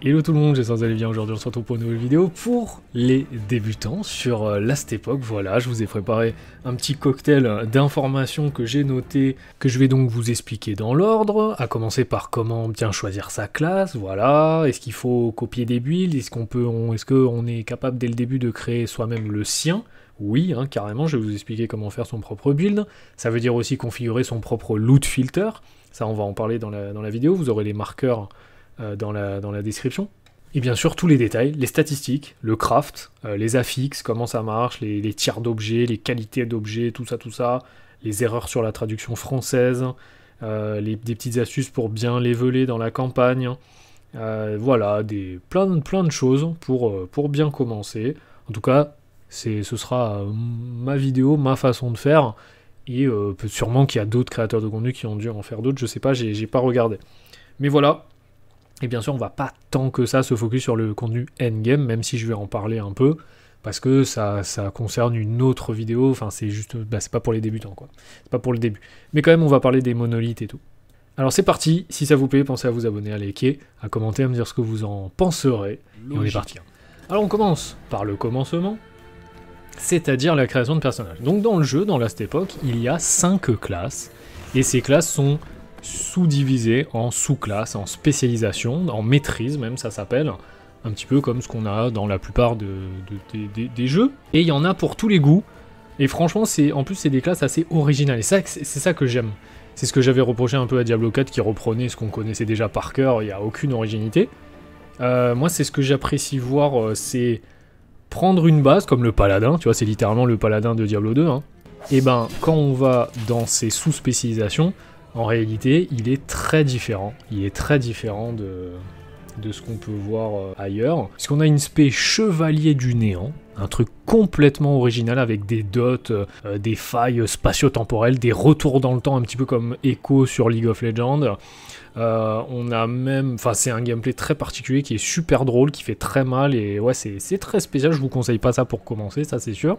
Hello tout le monde, j'espère que vous allez bien aujourd'hui, on se retrouve pour une nouvelle vidéo pour les débutants sur euh, Last Epoch, voilà, je vous ai préparé un petit cocktail euh, d'informations que j'ai notées, que je vais donc vous expliquer dans l'ordre, à commencer par comment bien choisir sa classe, voilà, est-ce qu'il faut copier des builds, est-ce qu'on peut, est-ce est capable dès le début de créer soi-même le sien, oui, hein, carrément, je vais vous expliquer comment faire son propre build. Ça veut dire aussi configurer son propre loot filter. Ça, on va en parler dans la, dans la vidéo. Vous aurez les marqueurs euh, dans la, dans la description. Et bien sûr, tous les détails, les statistiques, le craft, euh, les affixes, comment ça marche, les, tiers d'objets, les qualités d'objets, tout ça, tout ça, les erreurs sur la traduction française, euh, les, des petites astuces pour bien leveler dans la campagne. voilà, des, plein, plein de choses pour, pour bien commencer. En tout cas, ce sera ma vidéo, ma façon de faire. Et sûrement qu'il y a d'autres créateurs de contenu qui ont dû en faire d'autres, je sais pas, j'ai pas regardé. Mais voilà, et bien sûr, on va pas tant que ça se focus sur le contenu endgame, même si je vais en parler un peu, parce que ça, ça concerne une autre vidéo, enfin c'est juste, bah, c'est pas pour les débutants quoi, c'est pas pour le début. Mais quand même, on va parler des monolithes et tout. Alors c'est parti, si ça vous plaît, pensez à vous abonner, à liker, à commenter, à me dire ce que vous en penserez, et on est parti. Alors on commence par le commencement, c'est-à-dire la création de personnages. Donc dans le jeu, dans Last époque, il y a 5 classes, et ces classes sont sous-divisé en sous-classes, en spécialisations, en maîtrise même ça s'appelle, un petit peu comme ce qu'on a dans la plupart des jeux. Et il y en a pour tous les goûts. Et franchement, c'est en plus c'est des classes assez originales. Et c'est ça que j'aime. C'est ce que j'avais reproché un peu à Diablo 4 qui reprenait ce qu'on connaissait déjà par cœur. Il n'y a aucune originalité. Euh, moi, c'est ce que j'apprécie voir, euh, c'est prendre une base comme le paladin. Tu vois, c'est littéralement le paladin de Diablo 2. Hein. Et eh ben, quand on va dans ces sous-spécialisations, en réalité, il est très différent. Il est très différent de, de ce qu'on peut voir euh, ailleurs. Parce qu'on a une spé chevalier du néant, un truc complètement original avec des dots, euh, des failles spatio-temporelles, des retours dans le temps, un petit peu comme Echo sur League of Legends. Euh, on a même, enfin c'est un gameplay très particulier qui est super drôle, qui fait très mal et ouais c'est très spécial. Je vous conseille pas ça pour commencer, ça c'est sûr.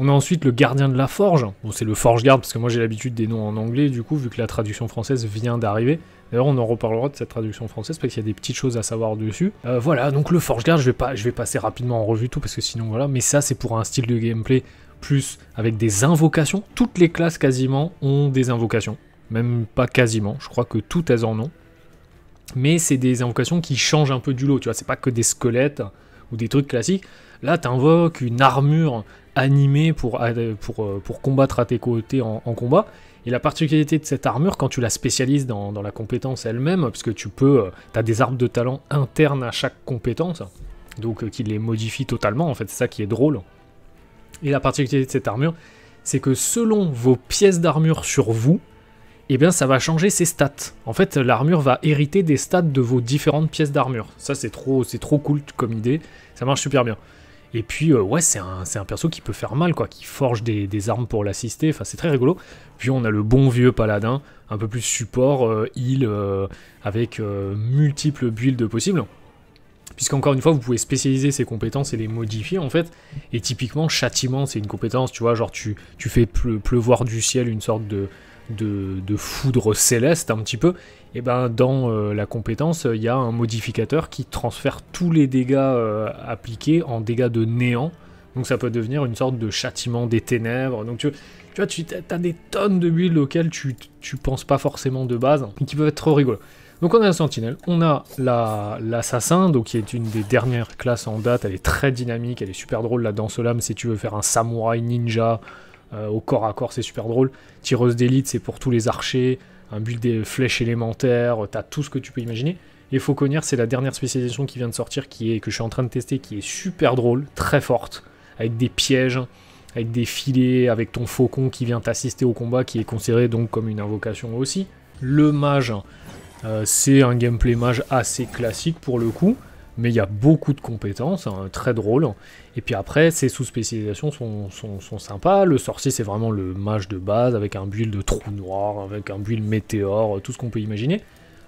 On a ensuite le gardien de la forge. Bon, c'est le forge garde parce que moi j'ai l'habitude des noms en anglais du coup, vu que la traduction française vient d'arriver. D'ailleurs, on en reparlera de cette traduction française parce qu'il y a des petites choses à savoir dessus. Euh, voilà, donc le forge garde je vais pas, je vais passer rapidement en revue tout parce que sinon voilà. Mais ça, c'est pour un style de gameplay plus avec des invocations. Toutes les classes quasiment ont des invocations. Même pas quasiment. Je crois que toutes elles en ont. Mais c'est des invocations qui changent un peu du lot. Tu vois, c'est pas que des squelettes ou des trucs classiques. Là, t'invoques une armure animé pour, euh, euh, pour, combattre à tes côtés en, combat. Et la particularité de cette armure, quand tu la spécialises dans, la compétence elle-même, parce que tu peux, euh, as des armes de talent internes à chaque compétence, donc qui les modifient totalement, en fait, c'est ça qui est drôle. Et la particularité de cette armure, c'est que selon vos pièces d'armure sur vous, eh bien ça va changer ses stats. En fait, l'armure va hériter des stats de vos différentes pièces d'armure. Ça c'est trop c'est trop cool comme idée. Ça marche super bien. Et puis, euh, ouais, c'est un, un, perso qui peut faire mal, quoi, qui forge des, armes pour l'assister, enfin, c'est très rigolo. Puis on a le bon vieux paladin, un peu plus support, il euh, heal, euh, avec multiples builds possibles. Puisqu'encore une fois, vous pouvez spécialiser ses compétences et les modifier, en fait. Et typiquement, châtiment, c'est une compétence, tu vois, genre tu, tu fais pleuvoir du ciel une sorte de, de, foudre céleste un petit peu, et eh ben dans euh, la compétence, il y a un modificateur qui transfère tous les dégâts euh, appliqués en dégâts de néant. Donc ça peut devenir une sorte de châtiment des ténèbres. Donc tu, tu vois, tu as des tonnes de builds auxquelles tu, tu penses pas forcément de base, qui peuvent être trop rigolos. Donc on a la sentinelle, on a l'assassin, donc qui est une des dernières classes en date, elle est très dynamique, elle est super drôle la danse lame si tu veux faire un samouraï ninja euh, au corps à corps, c'est super drôle. Tireuse d'élite, c'est pour tous les archers. Un build des flèches élémentaires, t'as tout ce que tu peux imaginer. Et Fauconnière, c'est la dernière spécialisation qui vient de sortir, qui est, que je suis en train de tester, qui est super drôle, très forte, avec des pièges, avec des filets, avec ton faucon qui vient t'assister au combat, qui est considéré donc comme une invocation aussi. Le mage, euh, c'est un gameplay mage assez classique pour le coup mais il y a beaucoup de compétences, hein, très drôle. Et puis après, ces sous-spécialisations sont, sympas. Le sorcier, c'est vraiment le mage de base, avec un build de trou noir, avec un build météore, tout ce qu'on peut imaginer.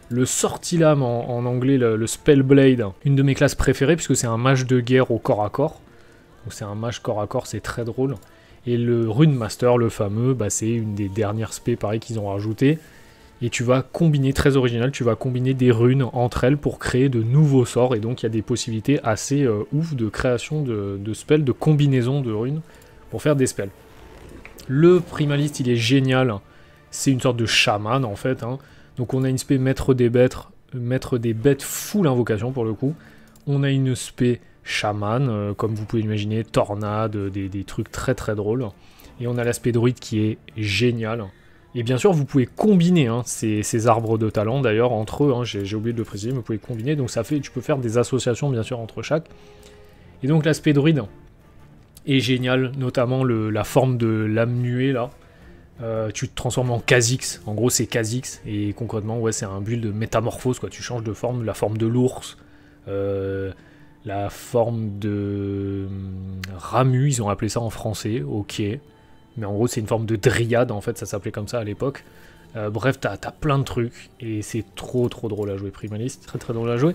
Le sortilame, en, en anglais, le, spellblade, une de mes classes préférées, puisque c'est un mage de guerre au corps à corps. Donc c'est un mage corps à corps, c'est très drôle. Et le Rune Master, le fameux, bah, c'est une des dernières spé, pareil, qu'ils ont rajouté et tu vas combiner, très original, tu vas combiner des runes entre elles pour créer de nouveaux sorts, et donc il y a des possibilités assez euh, ouf de création de, spells, de combinaison de runes pour faire des spells. Le primaliste, il est génial, c'est une sorte de chaman en fait, hein. donc on a une spé maître des bêtes, maître des bêtes full invocation pour le coup, on a une spé chaman, euh, comme vous pouvez l'imaginer, tornade, des, des, trucs très très drôles, et on a l'aspect druide qui est génial, et bien sûr, vous pouvez combiner hein, ces, arbres de talent, d'ailleurs, entre eux, hein, j'ai oublié de le préciser, mais vous pouvez combiner, donc ça fait, tu peux faire des associations, bien sûr, entre chaque. Et donc l'aspect druide est génial, notamment la forme de l'âme nuée, là. Euh, tu te transformes en Kha'Zix, en gros c'est Kha'Zix, et concrètement, ouais, c'est un build de métamorphose, tu changes de forme, la forme de l'ours, euh, la forme de euh, Ramu, ils ont appelé ça en français, ok mais en gros c'est une forme de dryade en fait, ça s'appelait comme ça à l'époque. Euh, bref, t'as as plein de trucs et c'est trop trop drôle à jouer Primaliste, très très drôle à jouer.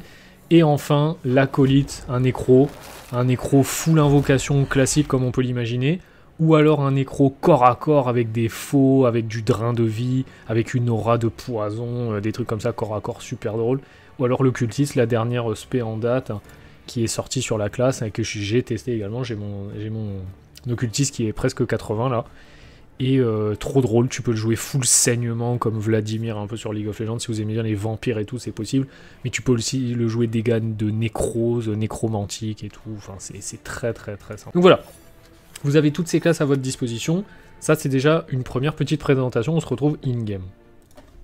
Et enfin, l'acolyte, un écro. un écro full invocation classique comme on peut l'imaginer, ou alors un écro corps à corps avec des faux, avec du drain de vie, avec une aura de poison, euh, des trucs comme ça corps à corps super drôle. Ou alors le cultiste, la dernière spé en date, hein, qui est sortie sur la classe hein, et que j'ai testé également, j'ai mon, j'ai mon Occultiste qui est presque 80 là. Et euh, trop drôle, tu peux le jouer full saignement comme Vladimir un peu sur League of Legends. Si vous aimez bien les vampires et tout, c'est possible. Mais tu peux aussi le jouer dégâts de nécrose, nécromantique et tout. Enfin, c'est très très très simple. Donc voilà, vous avez toutes ces classes à votre disposition. Ça, c'est déjà une première petite présentation. On se retrouve in-game.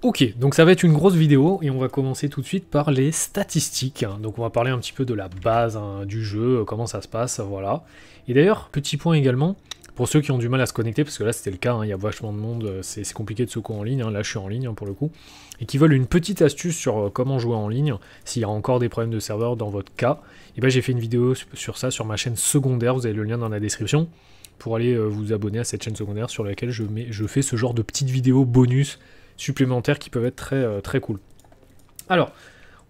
Ok, donc ça va être une grosse vidéo et on va commencer tout de suite par les statistiques. Donc on va parler un petit peu de la base hein, du jeu, euh, comment ça se passe, voilà. Et d'ailleurs, petit point également, pour ceux qui ont du mal à se connecter, parce que là c'était le cas, hein, il y a vachement de monde, euh, c'est compliqué de se secouer en ligne, hein, là je suis en ligne pour le coup, et qui veulent une petite astuce sur euh, comment jouer en ligne, s'il y a encore des problèmes de serveur dans votre cas, et ben j'ai fait une vidéo sur ça sur ma chaîne secondaire, vous avez le lien dans la description, pour aller vous abonner à cette chaîne secondaire sur laquelle je, je fais ce genre de petites vidéos bonus supplémentaires qui peuvent être très, euh, très cool. Alors,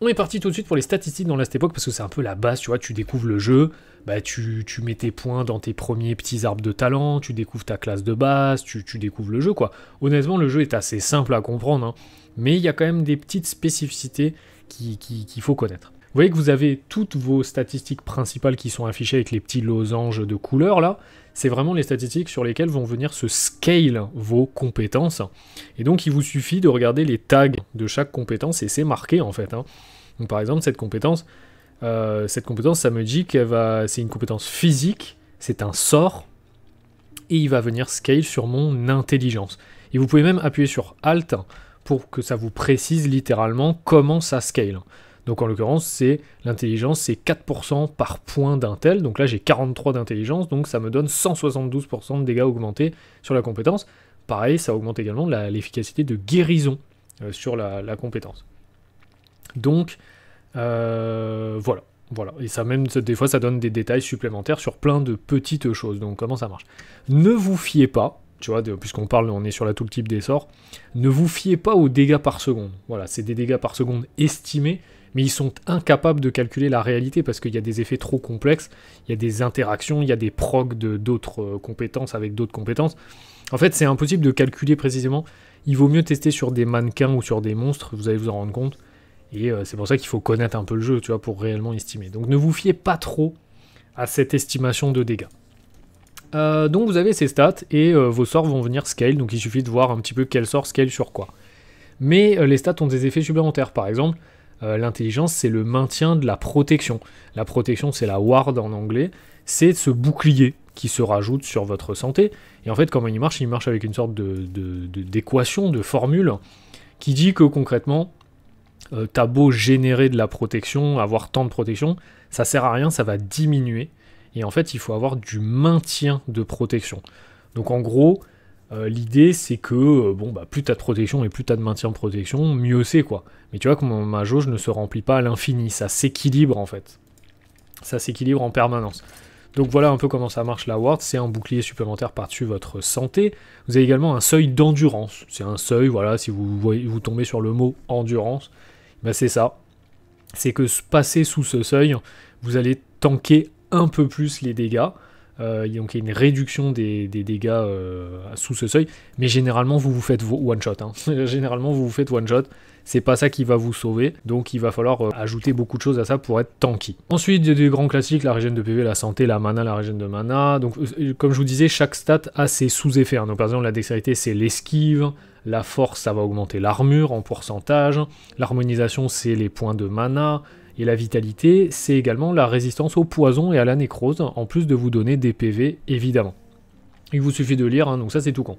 on est parti tout de suite pour les statistiques dans Last époque parce que c'est un peu la base, tu vois, tu découvres le jeu, bah tu, mets tes points dans tes premiers petits arbres de talent, tu découvres ta classe de base, tu, découvres le jeu quoi. Honnêtement, le jeu est assez simple à comprendre, hein, mais il y a quand même des petites spécificités qu'il qui, faut connaître. Vous voyez que vous avez toutes vos statistiques principales qui sont affichées avec les petits losanges de couleur là, c'est vraiment les statistiques sur lesquelles vont venir se scale vos compétences. Et donc il vous suffit de regarder les tags de chaque compétence et c'est marqué en fait. Hein. Donc par exemple cette compétence, euh, cette compétence ça me dit que c'est une compétence physique, c'est un sort et il va venir scale sur mon intelligence. Et vous pouvez même appuyer sur Alt pour que ça vous précise littéralement comment ça scale. Donc en l'occurrence, c'est l'intelligence, c'est 4% par point d'intel. Donc là, j'ai 43 d'intelligence, donc ça me donne 172% de dégâts augmentés sur la compétence. Pareil, ça augmente également l'efficacité de guérison euh, sur la, compétence. Donc euh, voilà. Voilà, et ça même, des fois, ça donne des détails supplémentaires sur plein de petites choses, donc comment ça marche. Ne vous fiez pas, tu vois, puisqu'on parle, on est sur la tout le type des sorts, ne vous fiez pas aux dégâts par seconde. Voilà, c'est des dégâts par seconde estimés, mais ils sont incapables de calculer la réalité parce qu'il y a des effets trop complexes, il y a des interactions, il y a des procs d'autres euh, compétences avec d'autres compétences. En fait, c'est impossible de calculer précisément. Il vaut mieux tester sur des mannequins ou sur des monstres, vous allez vous en rendre compte. Et euh, c'est pour ça qu'il faut connaître un peu le jeu, tu vois, pour réellement estimer. Donc ne vous fiez pas trop à cette estimation de dégâts. Euh, donc vous avez ces stats et vos sorts vont venir scale, donc il suffit de voir un petit peu quel sort scale sur quoi. Mais les stats ont des effets supplémentaires. Par exemple, euh, l'intelligence, c'est le maintien de la protection. La protection, c'est la ward en anglais, c'est ce bouclier qui se rajoute sur votre santé. Et en fait, comment il marche Il marche avec une sorte d'équation, de, formule, qui dit que concrètement, tu euh, t'as beau générer de la protection, avoir tant de protection, ça sert à rien, ça va diminuer. Et en fait, il faut avoir du maintien de protection. Donc en gros, euh, l'idée c'est que euh, bon bah plus de protection et plus as de maintien de protection, mieux c'est quoi. Mais tu vois que ma jauge ne se remplit pas à l'infini, ça s'équilibre en fait. Ça s'équilibre en permanence. Donc voilà un peu comment ça marche la Ward, c'est un bouclier supplémentaire par-dessus votre santé. Vous avez également un seuil d'endurance. C'est un seuil, voilà, si vous, vous tombez sur le mot endurance, ben c'est ça. C'est que passer sous ce seuil, vous allez tanker un peu plus les dégâts. Euh, donc il y a une réduction des, dégâts euh, sous ce seuil, mais généralement vous vous faites one shot. Hein. généralement vous vous faites one shot, c'est pas ça qui va vous sauver, donc il va falloir euh, ajouter beaucoup de choses à ça pour être tanky. Ensuite, il y a des grands classiques, la régène de PV, la santé, la mana, la régène de mana. Donc comme je vous disais, chaque stat a ses sous-effets. Hein. Donc par exemple, la dextérité c'est l'esquive, la force, ça va augmenter l'armure en pourcentage. L'harmonisation, c'est les points de mana. Et la vitalité, c'est également la résistance au poison et à la nécrose, en plus de vous donner des PV, évidemment. Il vous suffit de lire, hein, donc ça c'est tout con.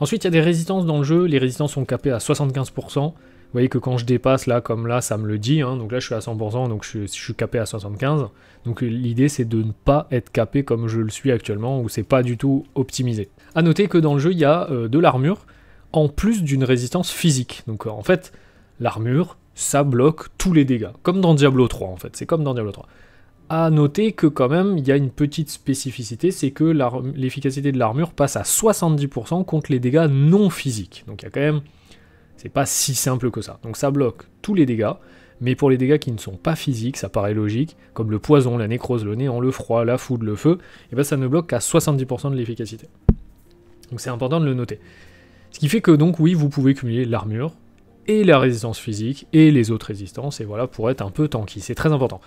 Ensuite, il y a des résistances dans le jeu, les résistances sont capées à 75%. Vous voyez que quand je dépasse là, comme là, ça me le dit, hein, donc là je suis à 100%, donc je, suis capé à 75%. Donc l'idée c'est de ne pas être capé comme je le suis actuellement, où c'est pas du tout optimisé. A noter que dans le jeu, il y a euh, de l'armure, en plus d'une résistance physique. Donc en fait, l'armure, ça bloque tous les dégâts. Comme dans Diablo 3 en fait, c'est comme dans Diablo 3. À noter que quand même, il y a une petite spécificité, c'est que l'efficacité de l'armure passe à 70% contre les dégâts non physiques. Donc il y a quand même... C'est pas si simple que ça. Donc ça bloque tous les dégâts, mais pour les dégâts qui ne sont pas physiques, ça paraît logique, comme le poison, la nécrose, le néant, le froid, la foudre, le feu, et eh bien ça ne bloque qu'à 70% de l'efficacité. Donc c'est important de le noter. Ce qui fait que donc oui, vous pouvez cumuler l'armure, et la résistance physique et les autres résistances, et voilà, pour être un peu tanky. C'est très important.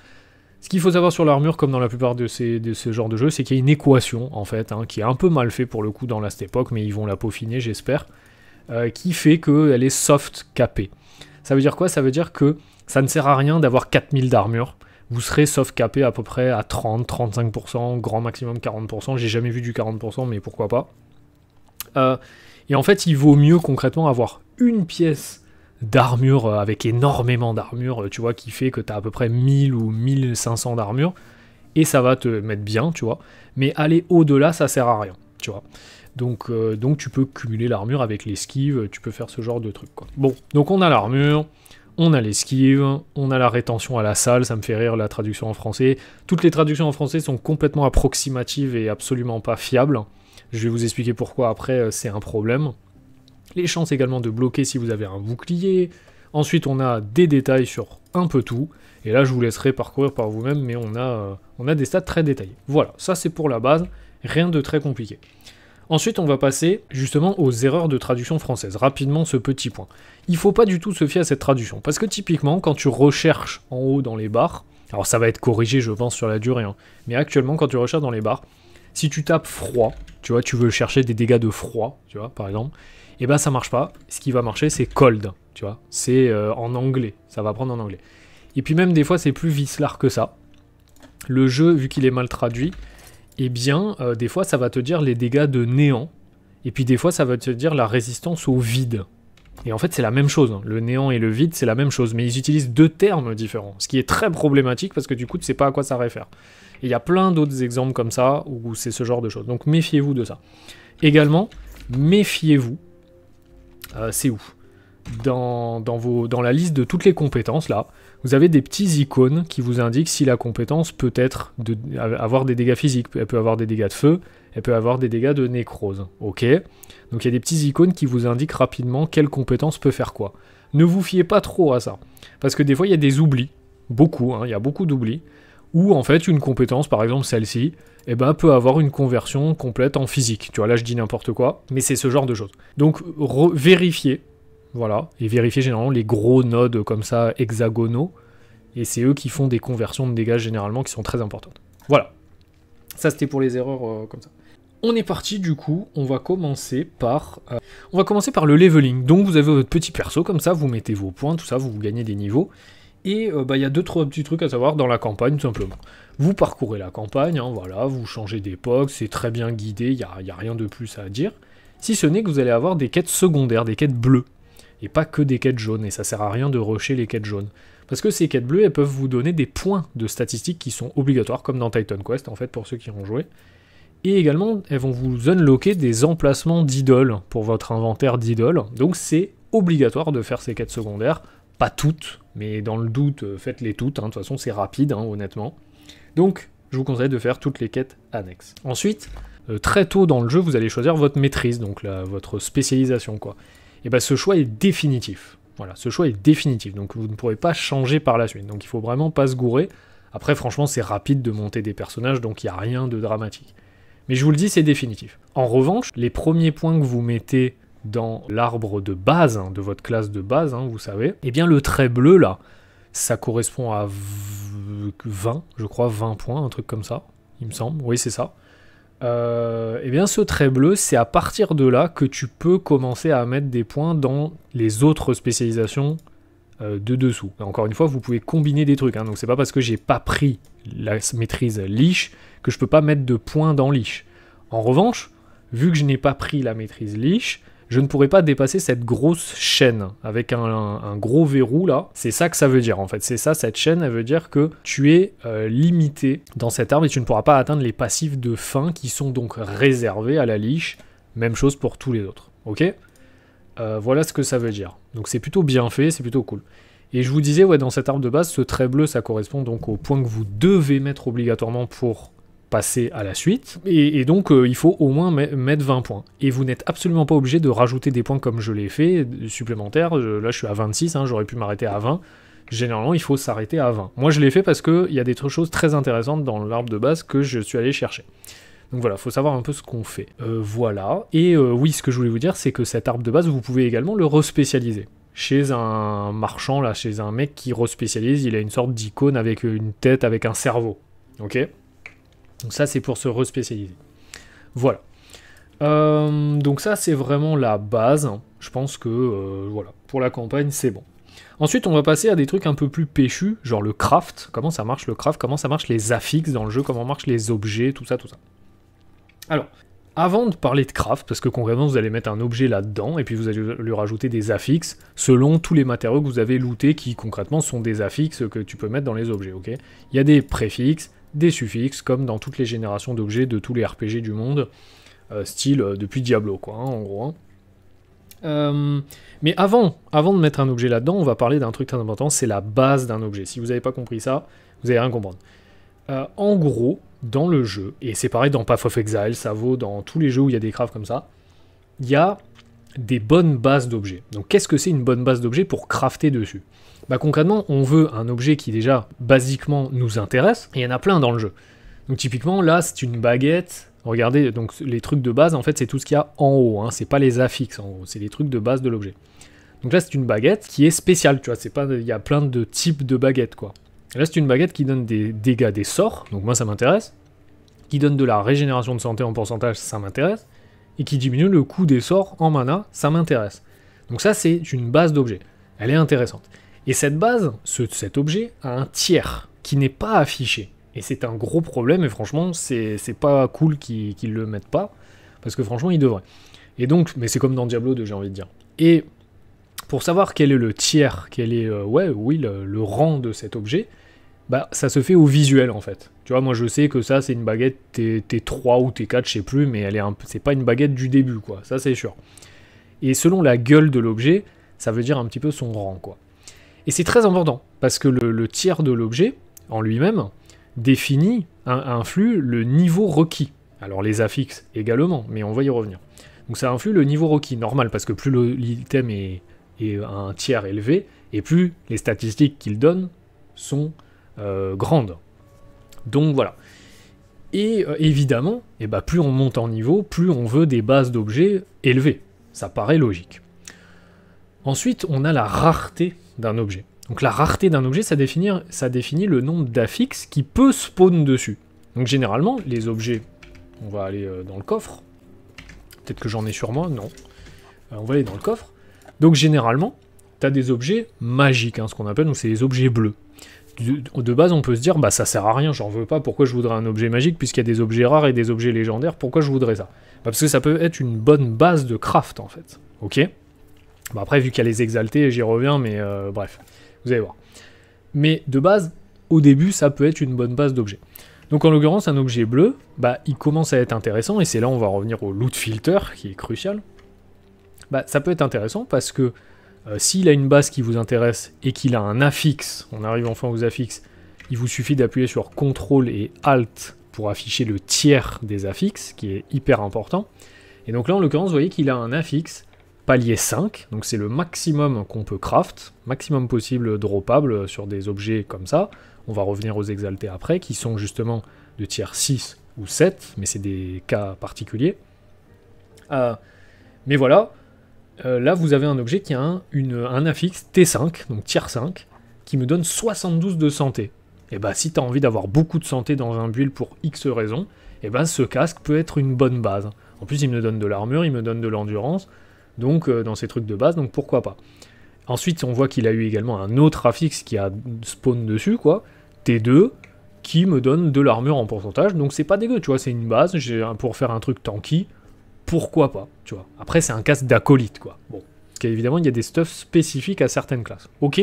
Ce qu'il faut savoir sur l'armure, comme dans la plupart de ces, ce genre de jeu c'est qu'il y a une équation, en fait, hein, qui est un peu mal fait pour le coup dans Last époque, mais ils vont la peaufiner, j'espère, euh, qui fait qu'elle est soft capée. Ça veut dire quoi Ça veut dire que ça ne sert à rien d'avoir 4000 d'armure. Vous serez soft capé à peu près à 30-35%, grand maximum 40%. J'ai jamais vu du 40%, mais pourquoi pas. Euh, et en fait, il vaut mieux concrètement avoir une pièce d'armure, euh, avec énormément d'armure, euh, tu vois, qui fait que tu as à peu près 1000 ou 1500 d'armure, et ça va te mettre bien, tu vois. Mais aller au-delà, ça sert à rien, tu vois. Donc, euh, donc tu peux cumuler l'armure avec l'esquive, tu peux faire ce genre de truc. Quoi. Bon, donc on a l'armure, on a l'esquive, on a la rétention à la salle, ça me fait rire la traduction en français. Toutes les traductions en français sont complètement approximatives et absolument pas fiables. Je vais vous expliquer pourquoi après, c'est un problème les chances également de bloquer si vous avez un bouclier. Ensuite, on a des détails sur un peu tout. Et là, je vous laisserai parcourir par vous-même, mais on a, euh, on a des stats très détaillés. Voilà, ça c'est pour la base, rien de très compliqué. Ensuite, on va passer justement aux erreurs de traduction française. Rapidement, ce petit point. Il faut pas du tout se fier à cette traduction, parce que typiquement, quand tu recherches en haut dans les barres, alors ça va être corrigé, je pense, sur la durée, hein, mais actuellement, quand tu recherches dans les barres, si tu tapes froid, tu vois, tu veux chercher des dégâts de froid, tu vois, par exemple, et eh ben ça marche pas. Ce qui va marcher, c'est cold, tu vois. C'est euh, en anglais, ça va prendre en anglais. Et puis même des fois, c'est plus vicelard que ça. Le jeu, vu qu'il est mal traduit, eh bien, euh, des fois, ça va te dire les dégâts de néant. Et puis des fois, ça va te dire la résistance au vide. Et en fait, c'est la même chose. Hein. Le néant et le vide, c'est la même chose. Mais ils utilisent deux termes différents. Ce qui est très problématique parce que du coup, tu sais pas à quoi ça réfère. Et il y a plein d'autres exemples comme ça où c'est ce genre de choses. Donc méfiez-vous de ça. Également, méfiez-vous euh, c'est où dans, dans, vos, dans la liste de toutes les compétences, là, vous avez des petits icônes qui vous indiquent si la compétence peut être de, avoir des dégâts physiques, elle peut avoir des dégâts de feu, elle peut avoir des dégâts de nécrose. Ok Donc il y a des petits icônes qui vous indiquent rapidement quelle compétence peut faire quoi. Ne vous fiez pas trop à ça, parce que des fois il y a des oublis, beaucoup, hein, il y a beaucoup d'oublis. Ou en fait une compétence, par exemple celle-ci, eh ben, peut avoir une conversion complète en physique. Tu vois, là je dis n'importe quoi, mais c'est ce genre de choses. Donc vérifier, voilà, et vérifier généralement les gros nodes comme ça hexagonaux, et c'est eux qui font des conversions de dégâts généralement qui sont très importantes. Voilà, ça c'était pour les erreurs euh, comme ça. On est parti du coup, on va commencer par euh, on va commencer par le leveling. Donc vous avez votre petit perso comme ça, vous mettez vos points, tout ça, vous, vous gagnez des niveaux. Et euh, bah, il y a deux, trois petits trucs à savoir dans la campagne, tout simplement. Vous parcourez la campagne, hein, voilà, vous changez d'époque, c'est très bien guidé, il n'y a, y a rien de plus à dire. Si ce n'est que vous allez avoir des quêtes secondaires, des quêtes bleues, et pas que des quêtes jaunes, et ça sert à rien de rusher les quêtes jaunes. Parce que ces quêtes bleues, elles peuvent vous donner des points de statistiques qui sont obligatoires, comme dans Titan Quest, en fait, pour ceux qui ont joué. Et également, elles vont vous unlocker des emplacements d'idoles pour votre inventaire d'idoles. Donc c'est obligatoire de faire ces quêtes secondaires, pas toutes, mais dans le doute, euh, faites-les toutes. Hein. De toute façon, c'est rapide, hein, honnêtement. Donc, je vous conseille de faire toutes les quêtes annexes. Ensuite, euh, très tôt dans le jeu, vous allez choisir votre maîtrise, donc votre spécialisation, quoi. Et bien, bah, ce choix est définitif. Voilà, ce choix est définitif, donc vous ne pourrez pas changer par la suite. Donc il faut vraiment pas se gourer. Après, franchement, c'est rapide de monter des personnages, donc il n'y a rien de dramatique. Mais je vous le dis, c'est définitif. En revanche, les premiers points que vous mettez dans l'arbre de base, hein, de votre classe de base, hein, vous savez, Et eh bien le trait bleu là, ça correspond à 20, je crois, 20 points, un truc comme ça, il me semble, oui c'est ça. Euh, eh bien ce trait bleu, c'est à partir de là que tu peux commencer à mettre des points dans les autres spécialisations euh, de dessous. Encore une fois, vous pouvez combiner des trucs, hein, donc c'est pas parce que j'ai pas pris la maîtrise liche que je peux pas mettre de points dans liche. En revanche, vu que je n'ai pas pris la maîtrise liche je ne pourrai pas dépasser cette grosse chaîne avec un, gros verrou là. C'est ça que ça veut dire en fait. C'est ça, cette chaîne, elle veut dire que tu es euh, limité dans cette arme et tu ne pourras pas atteindre les passifs de fin qui sont donc réservés à la liche. Même chose pour tous les autres. Ok euh, Voilà ce que ça veut dire. Donc c'est plutôt bien fait, c'est plutôt cool. Et je vous disais, ouais, dans cette arme de base, ce trait bleu, ça correspond donc au point que vous devez mettre obligatoirement pour passer à la suite. Et, donc, euh, il faut au moins mettre 20 points. Et vous n'êtes absolument pas obligé de rajouter des points comme je l'ai fait, euh, supplémentaires. là, je suis à 26, hein, j'aurais pu m'arrêter à 20. Généralement, il faut s'arrêter à 20. Moi, je l'ai fait parce qu'il y a des choses très intéressantes dans l'arbre de base que je suis allé chercher. Donc voilà, faut savoir un peu ce qu'on fait. Euh, voilà. Et oui, ce que je voulais vous dire, c'est que cet arbre de base, vous pouvez également le respécialiser. Chez un marchand, là, chez un mec qui respécialise, il a une sorte d'icône avec une tête, avec un cerveau. Ok donc ça, c'est pour se respécialiser. Voilà. Euh, donc ça, c'est vraiment la base. Hein. Je pense que, euh, voilà, pour la campagne, c'est bon. Ensuite, on va passer à des trucs un peu plus péchus, genre le craft, comment ça marche le craft, comment ça marche les affixes dans le jeu, comment marchent les objets, tout ça, tout ça. Alors, avant de parler de craft, parce que concrètement vous allez mettre un objet là-dedans et puis vous allez lui rajouter des affixes selon tous les matériaux que vous avez lootés qui concrètement sont des affixes que tu peux mettre dans les objets, ok Il y a des préfixes, des suffixes, comme dans toutes les générations d'objets de tous les RPG du monde, euh, style euh, depuis Diablo, quoi, hein, en gros. Hein. Euh, mais avant, avant de mettre un objet là-dedans, on va parler d'un truc très important, c'est la base d'un objet. Si vous n'avez pas compris ça, vous n'allez rien comprendre. en gros, dans le jeu, et c'est pareil dans Path of Exile, ça vaut dans tous les jeux où il y a des crafts comme ça, il y a des bonnes bases d'objets. Donc qu'est-ce que c'est une bonne base d'objets pour crafter dessus bah concrètement, on veut un objet qui déjà, basiquement, nous intéresse, et il y en a plein dans le jeu. Donc typiquement, là, c'est une baguette. Regardez, donc les trucs de base, en fait, c'est tout ce qu'il y a en haut, hein. c'est pas les affixes en haut, c'est les trucs de base de l'objet. Donc là, c'est une baguette qui est spéciale, tu vois, c'est pas, il y a plein de types de baguettes, quoi. là, c'est une baguette qui donne des dégâts des sorts, donc moi, ça m'intéresse, qui donne de la régénération de santé en pourcentage, ça m'intéresse, et qui diminue le coût des sorts en mana, ça m'intéresse. Donc ça, c'est une base d'objet. Elle est intéressante. Et cette base, cet objet, a un tiers qui n'est pas affiché. Et c'est un gros problème, et franchement, c'est pas cool qu'ils le mettent pas, parce que franchement, ils devraient. Et donc, mais c'est comme dans Diablo 2, j'ai envie de dire. Et pour savoir quel est le tiers, quel est, euh, ouais, oui, le, rang de cet objet, bah, ça se fait au visuel, en fait. Tu vois, moi, je sais que ça, c'est une baguette T3 ou T4, je sais plus, mais elle est c'est pas une baguette du début, quoi. Ça, c'est sûr. Et selon la gueule de l'objet, ça veut dire un petit peu son rang, quoi. Et c'est très important, parce que le, tiers de l'objet, en lui-même, définit, influe le niveau requis. Alors les affixes également, mais on va y revenir. Donc ça influe le niveau requis, normal, parce que plus l'item est, un tiers élevé, et plus les statistiques qu'il donne sont euh, grandes. Donc voilà. Et euh, évidemment, et eh bah, ben, plus on monte en niveau, plus on veut des bases d'objets élevées. Ça paraît logique. Ensuite, on a la rareté d'un objet. Donc la rareté d'un objet, ça définit, ça définit le nombre d'affixes qui peut spawn dessus. Donc généralement, les objets, on va aller euh, dans le coffre. Peut-être que j'en ai sur moi, non. Euh, on va aller dans le coffre. Donc généralement, tu as des objets magiques, hein, ce qu'on appelle, donc c'est les objets bleus. De, base, on peut se dire, bah ça sert à rien, j'en veux pas, pourquoi je voudrais un objet magique, puisqu'il y a des objets rares et des objets légendaires, pourquoi je voudrais ça bah, Parce que ça peut être une bonne base de craft, en fait. Ok Bon, après, vu qu'il y a les exaltés j'y reviens, mais euh, bref, vous allez voir. Mais de base, au début, ça peut être une bonne base d'objet. Donc en l'occurrence, un objet bleu, bah, il commence à être intéressant, et c'est là on va revenir au loot filter, qui est crucial. Bah, ça peut être intéressant parce que euh, s'il a une base qui vous intéresse et qu'il a un affixe, on arrive enfin aux affixes, il vous suffit d'appuyer sur CTRL et ALT pour afficher le tiers des affixes, qui est hyper important. Et donc là, en l'occurrence, vous voyez qu'il a un affixe palier 5, donc c'est le maximum qu'on peut craft, maximum possible droppable sur des objets comme ça. On va revenir aux exaltés après, qui sont justement de tiers 6 ou 7, mais c'est des cas particuliers. Euh, mais voilà, euh, là vous avez un objet qui a un, affixe T5, donc tiers 5, qui me donne 72 de santé. Et eh bah ben, si tu as envie d'avoir beaucoup de santé dans un build pour X raison et eh bah ben, ce casque peut être une bonne base. En plus il me donne de l'armure, il me donne de l'endurance, donc euh, dans ces trucs de base, donc pourquoi pas. Ensuite, on voit qu'il a eu également un autre affix qui a spawn dessus, quoi, T2, qui me donne de l'armure en pourcentage, donc c'est pas dégueu, tu vois, c'est une base, pour faire un truc tanky, pourquoi pas, tu vois. Après, c'est un casque d'acolyte, quoi. Bon, parce évidemment, il y a des stuffs spécifiques à certaines classes, ok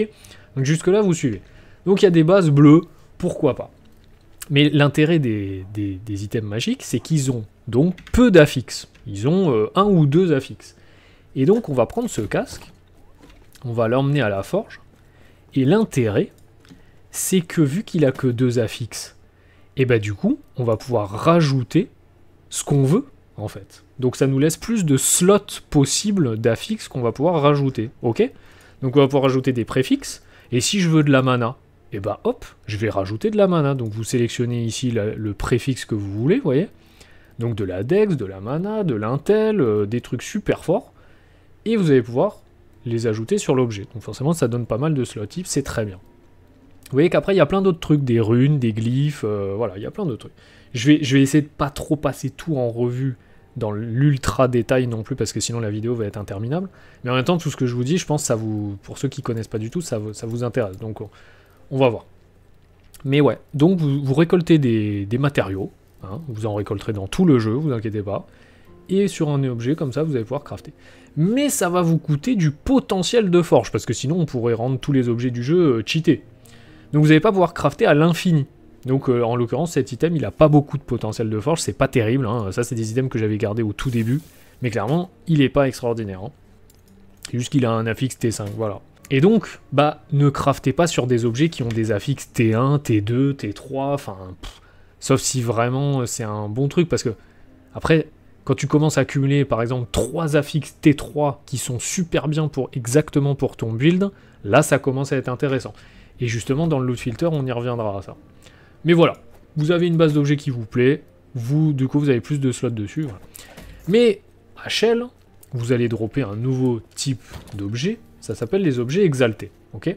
Donc jusque-là, vous suivez. Donc il y a des bases bleues, pourquoi pas. Mais l'intérêt des, items magiques, c'est qu'ils ont donc peu d'affixes. Ils ont euh, un ou deux affixes. Et donc on va prendre ce casque, on va l'emmener à la forge, et l'intérêt, c'est que vu qu'il a que deux affixes, et eh bah ben, du coup, on va pouvoir rajouter ce qu'on veut, en fait. Donc ça nous laisse plus de slots possibles d'affixes qu'on va pouvoir rajouter, ok Donc on va pouvoir rajouter des préfixes, et si je veux de la mana, et eh bah ben, hop, je vais rajouter de la mana. Donc vous sélectionnez ici le préfixe que vous voulez, vous voyez donc de la Dex, de la Mana, de l'Intel, euh, des trucs super forts et vous allez pouvoir les ajouter sur l'objet. Donc forcément, ça donne pas mal de slots types, c'est très bien. Vous voyez qu'après, il y a plein d'autres trucs, des runes, des glyphes, euh, voilà, il y a plein d'autres trucs. Je vais, je vais essayer de pas trop passer tout en revue dans l'ultra détail non plus, parce que sinon la vidéo va être interminable. Mais en même temps, tout ce que je vous dis, je pense, ça vous, pour ceux qui connaissent pas du tout, ça, vous, ça vous intéresse. Donc on, va voir. Mais ouais, donc vous, récoltez des, matériaux, hein. vous en récolterez dans tout le jeu, vous inquiétez pas et sur un objet comme ça vous allez pouvoir crafter. Mais ça va vous coûter du potentiel de forge, parce que sinon on pourrait rendre tous les objets du jeu euh, cheatés. Donc vous n'allez pas pouvoir crafter à l'infini. Donc euh, en l'occurrence cet item il n'a pas beaucoup de potentiel de forge, c'est pas terrible, hein. ça c'est des items que j'avais gardé au tout début, mais clairement il n'est pas extraordinaire. Hein. C'est juste qu'il a un affix T5, voilà. Et donc, bah ne craftez pas sur des objets qui ont des affixes T1, T2, T3, enfin... Sauf si vraiment euh, c'est un bon truc, parce que... Après, quand tu commences à cumuler par exemple 3 affixes T3 qui sont super bien pour exactement pour ton build, là ça commence à être intéressant. Et justement dans le loot filter on y reviendra à ça. Mais voilà, vous avez une base d'objets qui vous plaît, vous du coup vous avez plus de slots dessus. Mais à Shell, vous allez dropper un nouveau type d'objet, ça s'appelle les objets exaltés, ok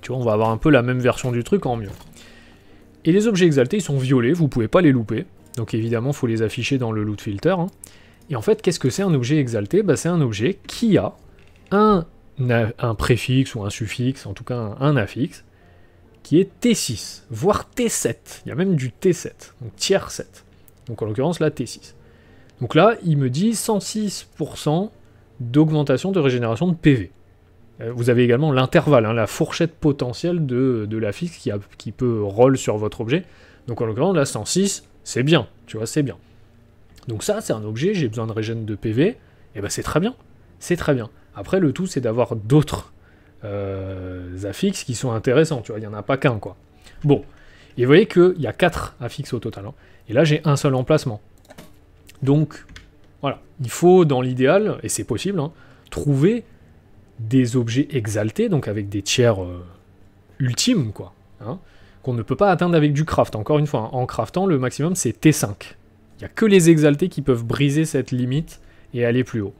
Tu vois, on va avoir un peu la même version du truc en mieux. Et les objets exaltés, ils sont violets, vous pouvez pas les louper. Donc évidemment, il faut les afficher dans le loot filter. Hein. Et en fait, qu'est-ce que c'est un objet exalté bah, C'est un objet qui a un, un, préfixe ou un suffixe, en tout cas un, affix affixe, qui est T6, voire T7. Il y a même du T7, donc tiers 7. Donc en l'occurrence, là, T6. Donc là, il me dit 106% d'augmentation de régénération de PV. Euh, vous avez également l'intervalle, hein, la fourchette potentielle de, de l'affixe qui, qui peut roll sur votre objet. Donc en l'occurrence, là, 106, c'est bien, tu vois, c'est bien. Donc ça, c'est un objet, j'ai besoin de régène de PV, et ben c'est très bien, c'est très bien. Après, le tout, c'est d'avoir d'autres euh, affixes qui sont intéressants, tu vois, il n'y en a pas qu'un, quoi. Bon, et vous voyez qu'il y a quatre affixes au total, hein, et là, j'ai un seul emplacement. Donc, voilà, il faut, dans l'idéal, et c'est possible, hein, trouver des objets exaltés, donc avec des tiers euh, ultimes, quoi. Hein, qu'on ne peut pas atteindre avec du craft. Encore une fois, hein, en craftant, le maximum c'est T5. Il n'y a que les exaltés qui peuvent briser cette limite et aller plus haut.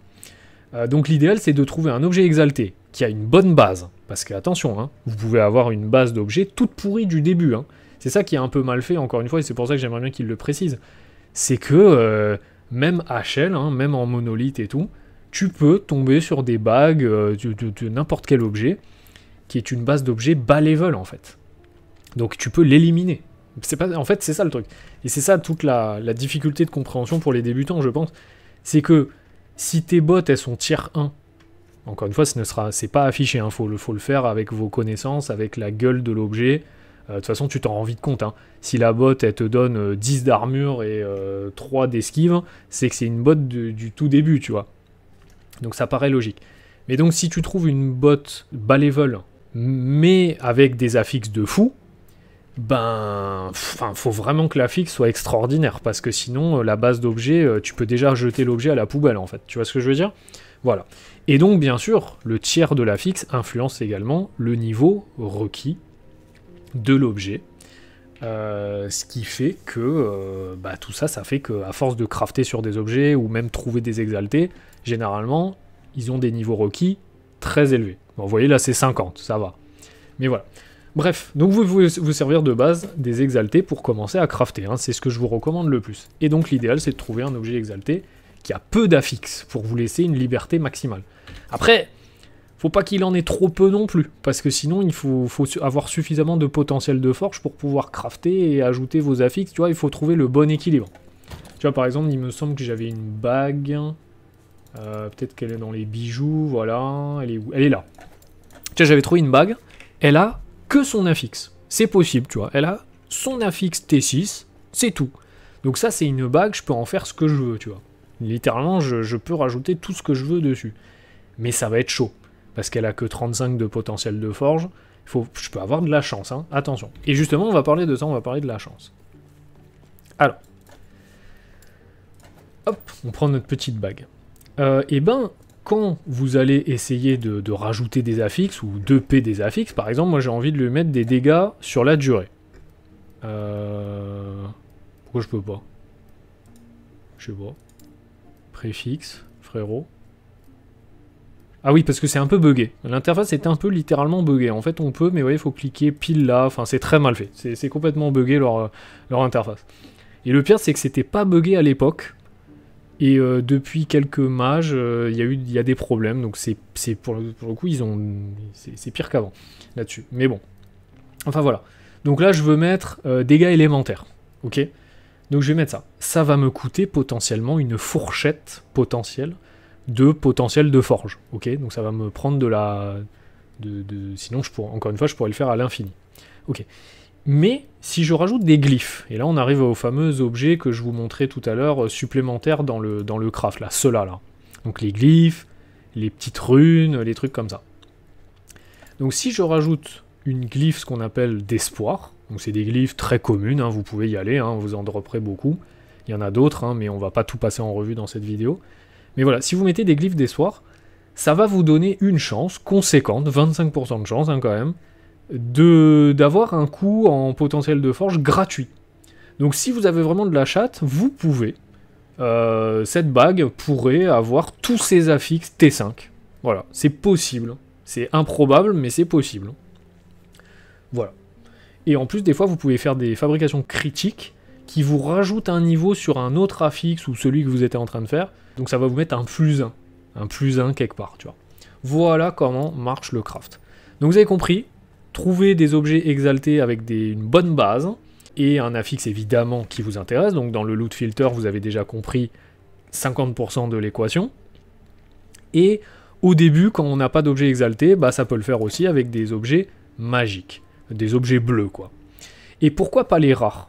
Euh, donc l'idéal c'est de trouver un objet exalté qui a une bonne base. Parce que attention, hein, vous pouvez avoir une base d'objets toute pourrie du début. Hein. C'est ça qui est un peu mal fait, encore une fois, et c'est pour ça que j'aimerais bien qu'il le précise. C'est que euh, même HL, même en monolithe et tout, tu peux tomber sur des bagues euh, de, n'importe quel objet qui est une base d'objets bas level en fait. Donc tu peux l'éliminer. C'est pas, en fait, c'est ça le truc. Et c'est ça toute la, difficulté de compréhension pour les débutants, je pense. C'est que si tes bottes, elles sont tiers 1, encore une fois, ce ne sera, c'est pas affiché. Il hein. faut, le faire avec vos connaissances, avec la gueule de l'objet. Euh, de toute façon, tu t'en rends vite compte. Hein. Si la botte, elle te donne 10 euh, d'armure et 3 euh, d'esquive, c'est que c'est une botte du, tout début, tu vois. Donc ça paraît logique. Mais donc, si tu trouves une botte bas mais avec des affixes de fou, ben, enfin, faut vraiment que la fixe soit extraordinaire parce que sinon, euh, la base d'objet, euh, tu peux déjà jeter l'objet à la poubelle en fait. Tu vois ce que je veux dire Voilà. Et donc, bien sûr, le tiers de la fixe influence également le niveau requis de l'objet. Euh, ce qui fait que bah, tout ça, ça fait que à force de crafter sur des objets ou même trouver des exaltés, généralement, ils ont des niveaux requis très élevés. vous voyez là, c'est 50, ça va. Mais voilà. Bref, donc vous pouvez vous servir de base des exaltés pour commencer à crafter, hein, c'est ce que je vous recommande le plus. Et donc l'idéal c'est de trouver un objet exalté qui a peu d'affixes pour vous laisser une liberté maximale. Après, faut pas qu'il en ait trop peu non plus, parce que sinon il faut, avoir suffisamment de potentiel de forge pour pouvoir crafter et ajouter vos affixes, tu vois, il faut trouver le bon équilibre. Tu vois par exemple, il me semble que j'avais une bague, euh, peut-être qu'elle est dans les bijoux, voilà, elle est où Elle est là. Tu vois, j'avais trouvé une bague, elle a que son affixe. C'est possible, tu vois. Elle a son affixe T6, c'est tout. Donc ça, c'est une bague, je peux en faire ce que je veux, tu vois. Littéralement, je, peux rajouter tout ce que je veux dessus. Mais ça va être chaud, parce qu'elle a que 35 de potentiel de forge. Faut, je peux avoir de la chance, hein. attention. Et justement, on va parler de ça, on va parler de la chance. Alors, hop, on prend notre petite bague. et euh, eh ben, quand vous allez essayer de, rajouter des affixes ou de p des affixes, par exemple, moi j'ai envie de lui mettre des dégâts sur la durée. Euh, pourquoi je peux pas Je sais pas. Préfixe, frérot. Ah oui, parce que c'est un peu buggé. L'interface est un peu littéralement buggée. En fait, on peut, mais vous voyez, il faut cliquer pile là. Enfin, c'est très mal fait. C'est complètement buggé leur, euh, leur interface. Et le pire, c'est que c'était pas buggé à l'époque. Et euh, depuis quelques mages, euh, il y, a eu, y a des problèmes. Donc c'est, pour, le coup, ils ont, c'est, pire qu'avant là-dessus. Mais bon. Enfin voilà. Donc là, je veux mettre euh, dégâts élémentaires. Ok Donc je vais mettre ça. Ça va me coûter potentiellement une fourchette potentielle de potentiel de forge. Ok Donc ça va me prendre de la. De, Sinon, je pourrais, encore une fois, je pourrais le faire à l'infini. Ok. Mais si je rajoute des glyphes, et là on arrive aux fameux objets que je vous montrais tout à l'heure euh, supplémentaires dans le, craft, là, ceux-là, Donc les glyphes, les petites runes, les trucs comme ça. Donc si je rajoute une glyphe, ce qu'on appelle d'espoir, donc c'est des glyphes très communes, hein, vous pouvez y aller, hein, vous en dropperez beaucoup. Il y en a d'autres, hein, mais on va pas tout passer en revue dans cette vidéo. Mais voilà, si vous mettez des glyphes d'espoir, ça va vous donner une chance conséquente, 25% de chance quand même, d'avoir un coût en potentiel de forge gratuit. Donc si vous avez vraiment de la chatte, vous pouvez. Euh, cette bague pourrait avoir tous ses affixes T5. Voilà, c'est possible. C'est improbable, mais c'est possible. Voilà. Et en plus, des fois, vous pouvez faire des fabrications critiques qui vous rajoutent un niveau sur un autre affixe ou celui que vous étiez en train de faire. Donc ça va vous mettre un plus 1. Un plus 1 quelque part, tu vois. Voilà comment marche le craft. Donc vous avez compris, trouver des objets exaltés avec une bonne base et un affixe évidemment qui vous intéresse. Donc dans le loot filter, vous avez déjà compris 50% de l'équation. Et au début, quand on n'a pas d'objets exalté, bah, ça peut le faire aussi avec des objets magiques, des objets bleus quoi. Et pourquoi pas les rares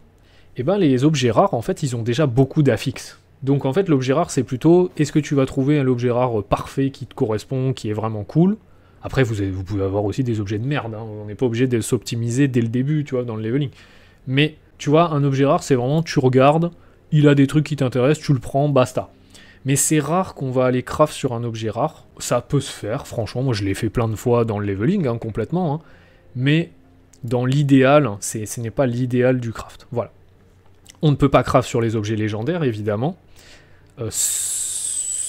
Eh bien les objets rares, en fait, ils ont déjà beaucoup d'affixes. Donc en fait, l'objet rare, c'est plutôt est-ce que tu vas trouver un objet rare parfait qui te correspond, qui est vraiment cool après, vous, pouvez avoir aussi des objets de merde. Hein. On n'est pas obligé de s'optimiser dès le début, tu vois, dans le leveling. Mais tu vois, un objet rare, c'est vraiment tu regardes, il a des trucs qui t'intéressent, tu le prends, basta. Mais c'est rare qu'on va aller craft sur un objet rare. Ça peut se faire, franchement. Moi, je l'ai fait plein de fois dans le leveling, hein, complètement. Hein. Mais dans l'idéal, ce n'est pas l'idéal du craft. Voilà. On ne peut pas craft sur les objets légendaires, évidemment. Euh,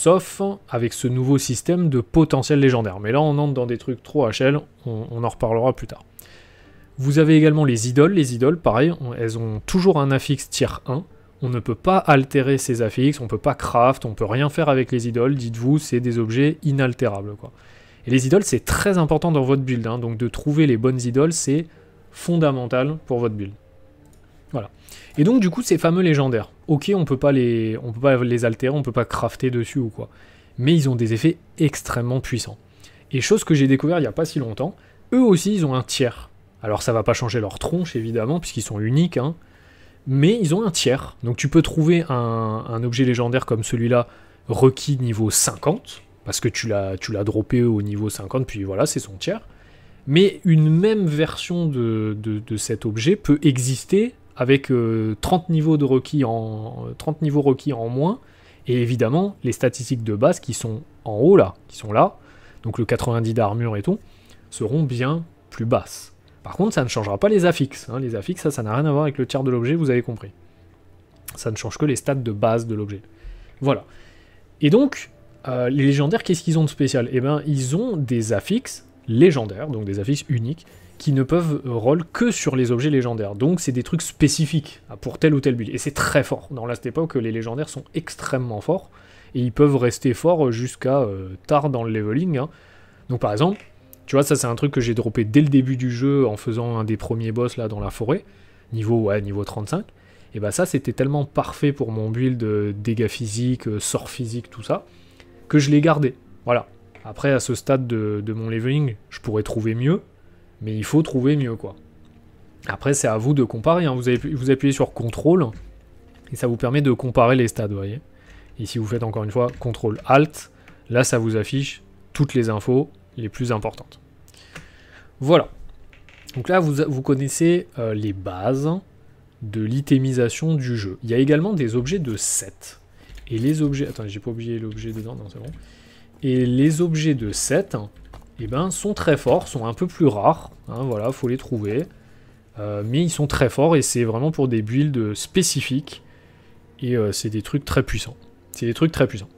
sauf avec ce nouveau système de potentiel légendaire. Mais là, on entre dans des trucs trop HL, on, en reparlera plus tard. Vous avez également les idoles. Les idoles, pareil, elles ont toujours un affixe tier 1. On ne peut pas altérer ces affixes, on ne peut pas craft, on ne peut rien faire avec les idoles. Dites-vous, c'est des objets inaltérables. Et les idoles, c'est très important dans votre build. Hein. donc de trouver les bonnes idoles, c'est fondamental pour votre build. Voilà. Et donc, du coup, ces fameux légendaires ok, on peut pas les, on peut pas les altérer, on peut pas crafter dessus ou quoi. Mais ils ont des effets extrêmement puissants. Et chose que j'ai découvert il n'y a pas si longtemps, eux aussi ils ont un tiers. Alors ça va pas changer leur tronche évidemment, puisqu'ils sont uniques, hein, mais ils ont un tiers. Donc tu peux trouver un, objet légendaire comme celui-là requis niveau 50, parce que tu l'as, tu l'as droppé au niveau 50, puis voilà, c'est son tiers. Mais une même version de cet objet peut exister avec 30 euh, niveaux de requis en niveaux en moins et évidemment les statistiques de base qui sont en haut là, qui sont là, donc le 90 d'armure et tout, seront bien plus basses. Par contre, ça ne changera pas les affixes. Hein. Les affixes, ça, ça n'a rien à voir avec le tiers de l'objet, vous avez compris. Ça ne change que les stats de base de l'objet. Voilà. Et donc, euh, les légendaires, qu'est-ce qu'ils ont de spécial Eh bien, ils ont des affixes légendaires, donc des affixes uniques, qui ne peuvent euh, roll que sur les objets légendaires. Donc c'est des trucs spécifiques ah, pour tel ou tel build. Et c'est très fort. Dans Last époque, les légendaires sont extrêmement forts. Et ils peuvent rester forts euh, jusqu'à euh, tard dans le leveling. Hein. Donc par exemple, tu vois, ça c'est un truc que j'ai droppé dès le début du jeu en faisant un des premiers boss là dans la forêt. Niveau, ouais, niveau 35. Et ben ça c'était tellement parfait pour mon build de dégâts physiques, sorts sort physique, tout ça, que je l'ai gardé. Voilà. Après, à ce stade de mon leveling, je pourrais trouver mieux, mais il faut trouver mieux, quoi. Après, c'est à vous de comparer. Hein. Vous, avez, vous appuyez sur CTRL, et ça vous permet de comparer les stades, vous voyez. Et si vous faites encore une fois CTRL-ALT, là, ça vous affiche toutes les infos les plus importantes. Voilà. Donc là, vous, vous connaissez euh, les bases de l'itémisation du jeu. Il y a également des objets de Set ». Et les objets... Attends, j'ai pas oublié l'objet dedans, non, c'est bon. Et les objets de 7, et eh ben, sont très forts, sont un peu plus rares. Hein, voilà, faut les trouver. Euh, mais ils sont très forts et c'est vraiment pour des builds spécifiques. Et euh, c'est des trucs très puissants. C'est des trucs très puissants.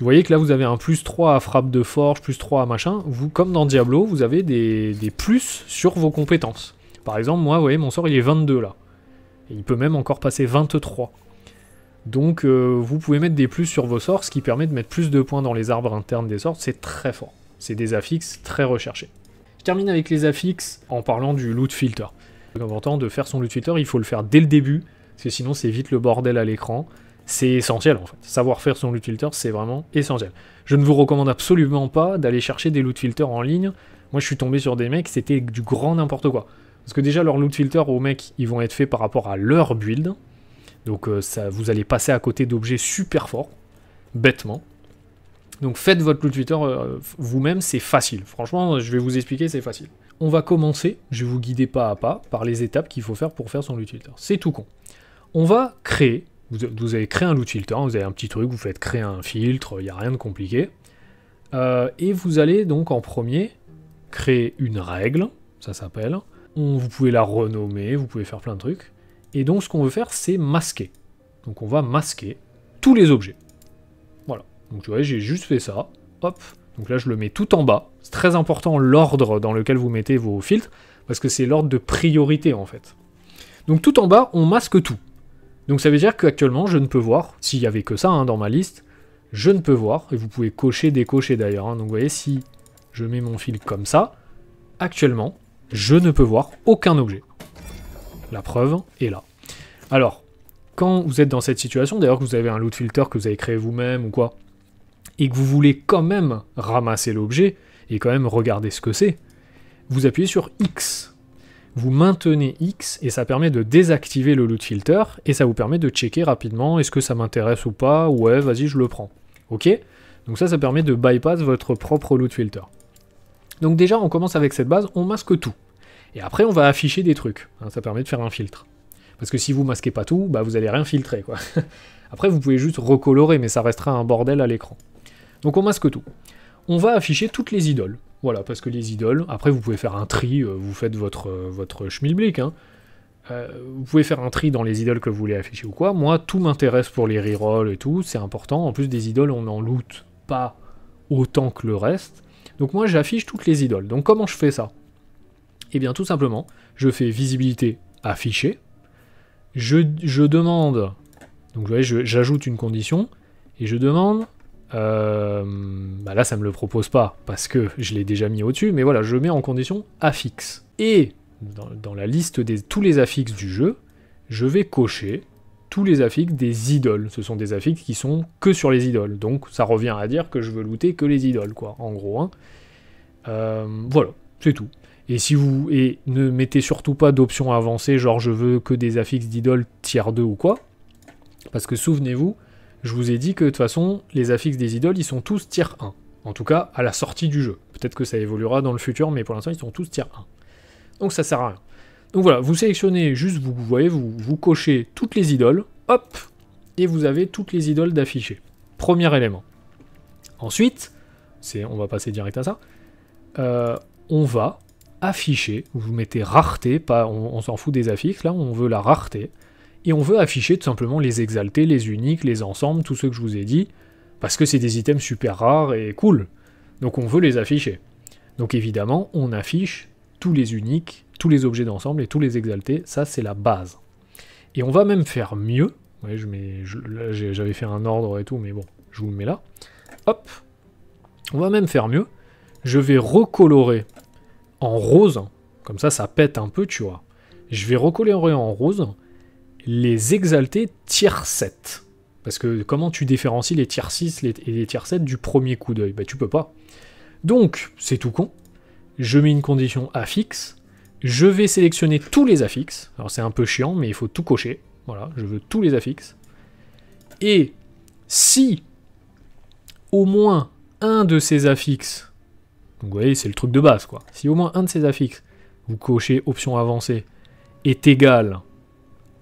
Vous voyez que là, vous avez un plus 3 à frappe de forge, plus 3 à machin. Vous, comme dans Diablo, vous avez des, plus sur vos compétences. Par exemple, moi, vous voyez, mon sort, il est 22 là. il peut même encore passer 23. Donc, euh, vous pouvez mettre des plus sur vos sorts, ce qui permet de mettre plus de points dans les arbres internes des sorts. C'est très fort. C'est des affixes très recherchés. Je termine avec les affixes en parlant du loot filter. C'est de faire son loot filter, il faut le faire dès le début, parce que sinon c'est vite le bordel à l'écran. C'est essentiel en fait. Savoir faire son loot filter, c'est vraiment essentiel. Je ne vous recommande absolument pas d'aller chercher des loot filters en ligne. Moi je suis tombé sur des mecs, c'était du grand n'importe quoi. Parce que déjà leur loot filter, aux mecs, ils vont être faits par rapport à leur build. Donc euh, ça, vous allez passer à côté d'objets super forts, bêtement. Donc faites votre Loot Filter euh, vous-même, c'est facile. Franchement, je vais vous expliquer, c'est facile. On va commencer, je vais vous guider pas à pas par les étapes qu'il faut faire pour faire son loot Filter. C'est tout con. On va créer, vous, avez créé un loot Filter, vous avez un petit truc, vous faites créer un filtre, il n'y a rien de compliqué. Euh, et vous allez donc en premier créer une règle, ça s'appelle. Vous pouvez la renommer, vous pouvez faire plein de trucs. Et donc ce qu'on veut faire, c'est masquer. Donc on va masquer tous les objets. Donc tu vois, j'ai juste fait ça. Hop. Donc là, je le mets tout en bas. C'est très important l'ordre dans lequel vous mettez vos filtres, parce que c'est l'ordre de priorité en fait. Donc tout en bas, on masque tout. Donc ça veut dire qu'actuellement, je ne peux voir, s'il y avait que ça hein, dans ma liste, je ne peux voir, et vous pouvez cocher, décocher d'ailleurs. Hein. Donc vous voyez, si je mets mon fil comme ça, actuellement, je ne peux voir aucun objet. La preuve est là. Alors, quand vous êtes dans cette situation, d'ailleurs que vous avez un loot filter que vous avez créé vous-même ou quoi, et que vous voulez quand même ramasser l'objet et quand même regarder ce que c'est, vous appuyez sur X. Vous maintenez X et ça permet de désactiver le loot filter et ça vous permet de checker rapidement est-ce que ça m'intéresse ou pas, ouais vas-y je le prends. Ok Donc ça ça permet de bypass votre propre loot filter. Donc déjà on commence avec cette base, on masque tout. Et après on va afficher des trucs, hein, ça permet de faire un filtre. Parce que si vous masquez pas tout, bah, vous allez rien filtrer quoi. Après vous pouvez juste recolorer mais ça restera un bordel à l'écran. Donc on masque tout. On va afficher toutes les idoles. Voilà, parce que les idoles, après vous pouvez faire un tri, euh, vous faites votre, euh, votre schmilblick, hein. euh, vous pouvez faire un tri dans les idoles que vous voulez afficher ou quoi. Moi, tout m'intéresse pour les rerolls et tout, c'est important. En plus, des idoles, on n'en loot pas autant que le reste. Donc moi, j'affiche toutes les idoles. Donc comment je fais ça Eh bien, tout simplement, je fais visibilité affichée. Je, je demande, donc vous voyez, j'ajoute une condition, et je demande euh, bah là ça me le propose pas parce que je l'ai déjà mis au-dessus, mais voilà, je mets en condition affixe. Et dans, la liste de tous les affixes du jeu, je vais cocher tous les affixes des idoles. Ce sont des affixes qui sont que sur les idoles, donc ça revient à dire que je veux looter que les idoles, quoi, en gros. Hein. Euh, voilà, c'est tout. Et si vous et ne mettez surtout pas d'options avancées, genre je veux que des affixes d'idoles tiers 2 ou quoi, parce que souvenez-vous, je vous ai dit que de toute façon, les affixes des idoles, ils sont tous tiers 1. En tout cas, à la sortie du jeu. Peut-être que ça évoluera dans le futur, mais pour l'instant, ils sont tous tiers 1. Donc ça sert à rien. Donc voilà, vous sélectionnez juste, vous, voyez, vous, vous cochez toutes les idoles, hop, et vous avez toutes les idoles d'affichées. Premier élément. Ensuite, on va passer direct à ça, euh, on va afficher, vous mettez rareté, pas, on s'en fout des affixes, là on veut la rareté, et on veut afficher tout simplement les exaltés, les uniques, les ensembles, tous ceux que je vous ai dit, parce que c'est des items super rares et cool. Donc on veut les afficher. Donc évidemment, on affiche tous les uniques, tous les objets d'ensemble et tous les exaltés, ça c'est la base. Et on va même faire mieux, je j'avais fait un ordre et tout, mais bon, je vous le mets là. Hop, on va même faire mieux, je vais recolorer en rose, comme ça ça pète un peu, tu vois. Je vais recolorer en rose, les exaltés tier 7. Parce que comment tu différencies les tiers 6 et les tiers 7 du premier coup d'œil Bah tu peux pas. Donc, c'est tout con. Je mets une condition affixe. Je vais sélectionner tous les affixes. Alors c'est un peu chiant, mais il faut tout cocher. Voilà, je veux tous les affixes. Et si au moins un de ces affixes, vous voyez, c'est le truc de base quoi. Si au moins un de ces affixes, vous cochez option avancée, est égal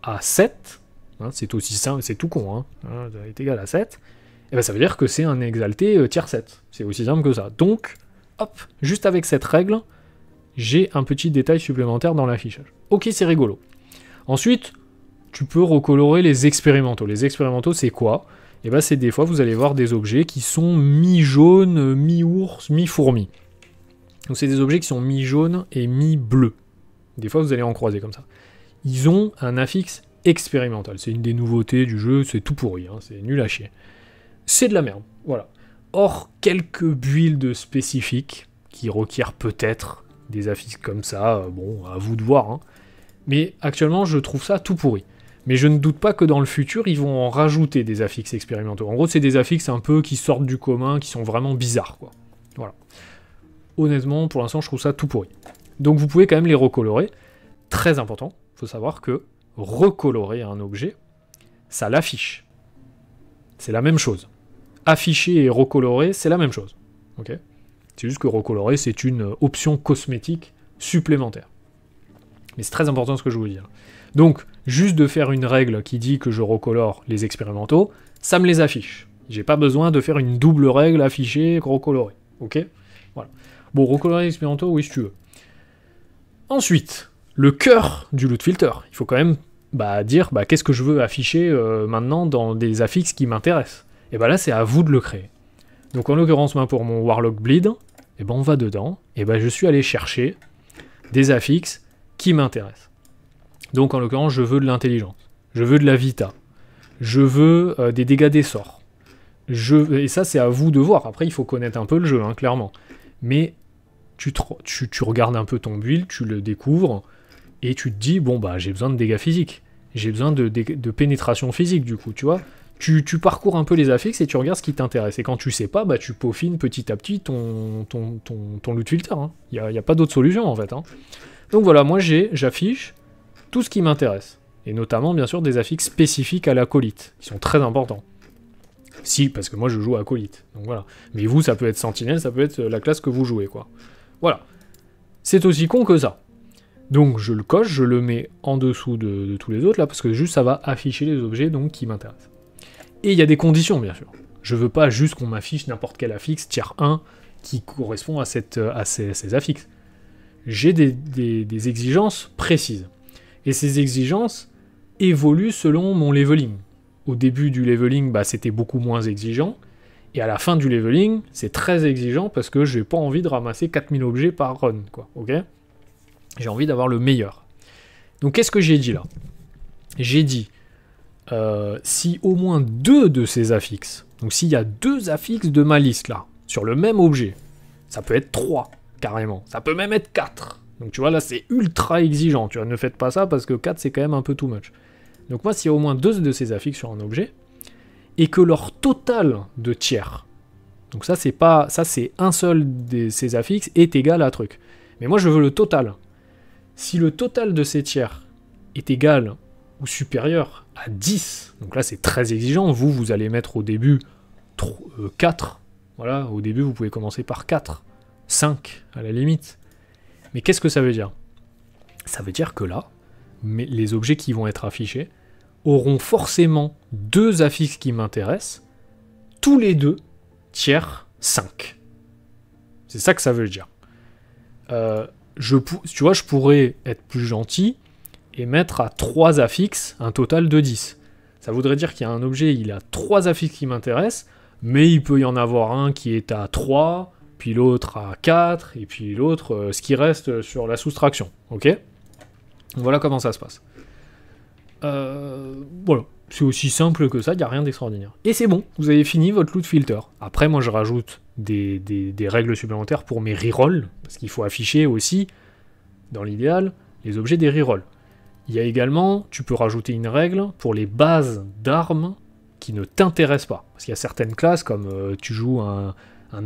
à 7, hein, c'est aussi simple, c'est tout con, hein, hein est égal à 7, et eh ben ça veut dire que c'est un exalté euh, tiers 7. C'est aussi simple que ça. Donc, hop, juste avec cette règle, j'ai un petit détail supplémentaire dans l'affichage. Ok, c'est rigolo. Ensuite, tu peux recolorer les expérimentaux. Les expérimentaux, c'est quoi Et eh ben c'est des fois, vous allez voir des objets qui sont mi-jaune, mi-ours, mi-fourmi. Donc c'est des objets qui sont mi-jaune et mi-bleu. Des fois, vous allez en croiser comme ça ils ont un affixe expérimental. C'est une des nouveautés du jeu, c'est tout pourri, hein, c'est nul à chier. C'est de la merde, voilà. Or, quelques builds spécifiques qui requièrent peut-être des affixes comme ça, euh, bon, à vous de voir. Hein. Mais actuellement, je trouve ça tout pourri. Mais je ne doute pas que dans le futur, ils vont en rajouter des affixes expérimentaux. En gros, c'est des affixes un peu qui sortent du commun, qui sont vraiment bizarres, quoi. Voilà. Honnêtement, pour l'instant, je trouve ça tout pourri. Donc vous pouvez quand même les recolorer. Très important savoir que recolorer un objet, ça l'affiche. C'est la même chose. Afficher et recolorer, c'est la même chose. Ok. c'est juste que recolorer, c'est une option cosmétique supplémentaire. Mais c'est très important ce que je vous dis. Donc, juste de faire une règle qui dit que je recolore les expérimentaux, ça me les affiche. J'ai pas besoin de faire une double règle affichée et Ok Voilà. Bon, recolorer les expérimentaux, oui, si tu veux. Ensuite, le cœur du loot filter. Il faut quand même bah, dire bah, qu'est-ce que je veux afficher euh, maintenant dans des affixes qui m'intéressent. Et bien bah, là, c'est à vous de le créer. Donc en l'occurrence, moi, pour mon Warlock Bleed, et eh ben on va dedans, et ben je suis allé chercher des affixes qui m'intéressent. Donc en l'occurrence, je veux de l'intelligence, je veux de la vita, je veux euh, des dégâts des sorts. Je, et ça, c'est à vous de voir. Après, il faut connaître un peu le jeu, hein, clairement. Mais tu, tu, tu, regardes un peu ton build, tu le découvres, et tu te dis, bon, bah, j'ai besoin de dégâts physiques, j'ai besoin de, pénétration physique, du coup, tu vois. Tu, parcours un peu les affixes et tu regardes ce qui t'intéresse. Et quand tu sais pas, bah, tu peaufines petit à petit ton, ton, ton, ton loot filter. Il hein. n'y a, pas d'autre solution, en fait. Hein. Donc voilà, moi, j'affiche tout ce qui m'intéresse. Et notamment, bien sûr, des affixes spécifiques à l'acolyte, qui sont très importants. Si, parce que moi je joue à acolyte. Donc voilà. Mais vous, ça peut être sentinelle, ça peut être la classe que vous jouez, quoi. Voilà. C'est aussi con que ça. Donc je le coche, je le mets en dessous de, tous les autres là, parce que juste ça va afficher les objets donc, qui m'intéressent. Et il y a des conditions bien sûr. Je veux pas juste qu'on m'affiche n'importe quel affixe tiers 1 qui correspond à, cette, euh, à ces, affixes. J'ai des, exigences précises. Et ces exigences évoluent selon mon leveling. Au début du leveling, bah, c'était beaucoup moins exigeant. Et à la fin du leveling, c'est très exigeant parce que je n'ai pas envie de ramasser 4000 objets par run. Quoi, ok j'ai envie d'avoir le meilleur. Donc qu'est-ce que j'ai dit là J'ai dit, euh, si au moins deux de ces affixes, donc s'il y a deux affixes de ma liste là, sur le même objet, ça peut être trois carrément, ça peut même être quatre. Donc tu vois là c'est ultra exigeant, tu ne faites pas ça parce que quatre, c'est quand même un peu too much. Donc moi s'il y a au moins deux de ces affixes sur un objet, et que leur total de tiers, donc ça c'est pas ça c'est un seul de ces affixes est égal à truc. Mais moi je veux le total. Si le total de ces tiers est égal ou supérieur à 10, donc là c'est très exigeant, vous, vous allez mettre au début 4, euh, voilà, au début vous pouvez commencer par 4, 5 à la limite. Mais qu'est-ce que ça veut dire Ça veut dire que là, mais les objets qui vont être affichés auront forcément deux affixes qui m'intéressent, tous les deux tiers 5. C'est ça que ça veut dire. Euh, je, tu vois, je pourrais être plus gentil et mettre à 3 affixes un total de 10. Ça voudrait dire qu'il y a un objet, il a 3 affixes qui m'intéressent, mais il peut y en avoir un qui est à 3, puis l'autre à 4, et puis l'autre, euh, ce qui reste sur la soustraction. Ok Voilà comment ça se passe. Euh, voilà. C'est aussi simple que ça, il n'y a rien d'extraordinaire. Et c'est bon, vous avez fini votre loot filter. Après, moi, je rajoute des, règles supplémentaires pour mes rerolls, parce qu'il faut afficher aussi, dans l'idéal, les objets des rerolls. Il y a également, tu peux rajouter une règle pour les bases d'armes qui ne t'intéressent pas. Parce qu'il y a certaines classes, comme euh, tu joues un,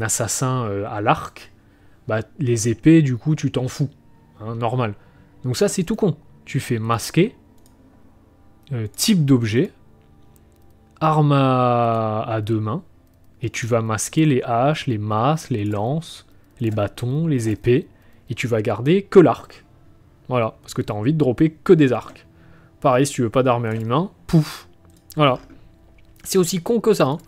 assassin euh, à l'arc, bah, les épées, du coup, tu t'en fous. Hein, normal. Donc ça, c'est tout con. Tu fais masquer, euh, type d'objet, arme à, deux mains, et tu vas masquer les haches, les masses, les lances, les bâtons, les épées, et tu vas garder que l'arc. Voilà, parce que tu as envie de dropper que des arcs. Pareil, si tu veux pas d'arme à une main, pouf. Voilà. C'est aussi con que ça. Hein.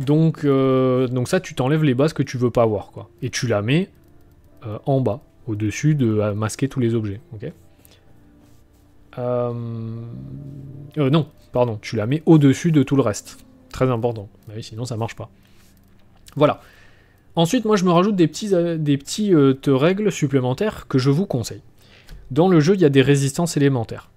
Donc, euh, donc ça, tu t'enlèves les bases que tu veux pas avoir, quoi. Et tu la mets euh, en bas, au-dessus de masquer tous les objets, ok euh, euh... non, pardon, tu la mets au-dessus de tout le reste. Très important. Bah sinon ça marche pas. Voilà. Ensuite, moi je me rajoute des petits, euh, des petits, euh, règles supplémentaires que je vous conseille. Dans le jeu, il y a des résistances élémentaires.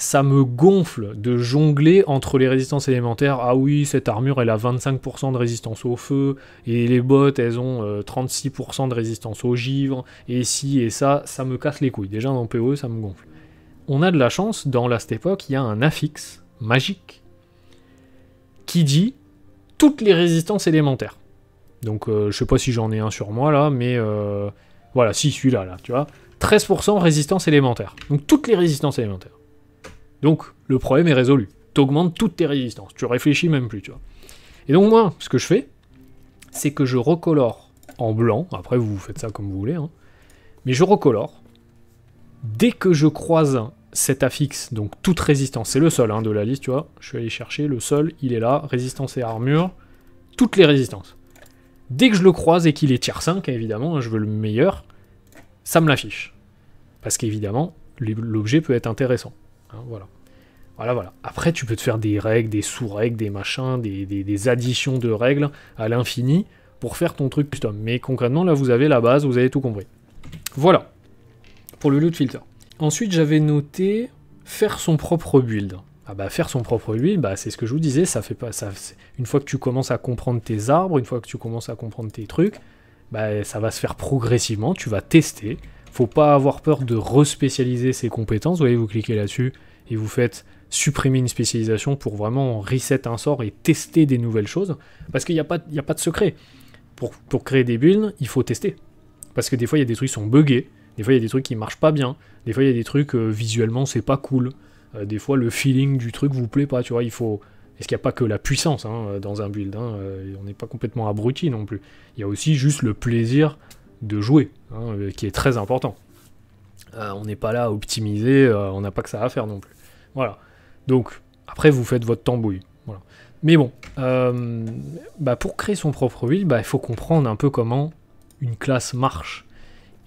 Ça me gonfle de jongler entre les résistances élémentaires. Ah oui, cette armure, elle a 25% de résistance au feu, et les bottes, elles ont 36% de résistance au givre, et si et ça, ça me casse les couilles. Déjà dans PoE, ça me gonfle on a de la chance, dans la époque, il y a un affixe magique qui dit toutes les résistances élémentaires. Donc je euh, je sais pas si j'en ai un sur moi là, mais euh, voilà, si celui-là, là, tu vois. 13% résistance élémentaire. Donc toutes les résistances élémentaires. Donc le problème est résolu. T'augmentes toutes tes résistances. Tu réfléchis même plus, tu vois. Et donc moi, ce que je fais, c'est que je recolore en blanc. Après, vous faites ça comme vous voulez. Hein, mais je recolore. Dès que je croise un cet affixe, donc toute résistance, c'est le seul hein, de la liste, tu vois, je suis allé chercher, le seul, il est là, résistance et armure, toutes les résistances. Dès que je le croise et qu'il est tier 5, évidemment, hein, je veux le meilleur, ça me l'affiche. Parce qu'évidemment, l'objet peut être intéressant. Hein, voilà. Voilà, voilà. Après, tu peux te faire des règles, des sous-règles, des machins, des, des, additions de règles à l'infini pour faire ton truc custom. Mais concrètement, là, vous avez la base, vous avez tout compris. Voilà. Pour le loot filter. Ensuite, j'avais noté faire son propre build. Ah bah faire son propre build, bah, c'est ce que je vous disais, ça fait pas ça une fois que tu commences à comprendre tes arbres, une fois que tu commences à comprendre tes trucs, bah, ça va se faire progressivement, tu vas tester. Faut pas avoir peur de respécialiser ses compétences. Vous voyez, vous cliquez là-dessus et vous faites supprimer une spécialisation pour vraiment reset un sort et tester des nouvelles choses. Parce qu'il n'y a, pas, a pas de secret. Pour, pour créer des builds, il faut tester. Parce que des fois, il y a des trucs qui sont buggés. Des fois, il y a des trucs qui marchent pas bien. Des fois, il y a des trucs euh, visuellement, c'est pas cool. Euh, des fois, le feeling du truc vous plaît pas. Tu vois, il faut. Est-ce qu'il n'y a pas que la puissance hein, euh, dans un build. Hein, on n'est pas complètement abruti non plus. Il y a aussi juste le plaisir de jouer, hein, qui est très important. on n'est pas là à optimiser. on n'a pas que ça à faire non plus. Voilà. Donc, après, vous faites votre tambouille. Mais bon, bah, pour créer son propre build, bah, il faut comprendre un peu comment une classe marche.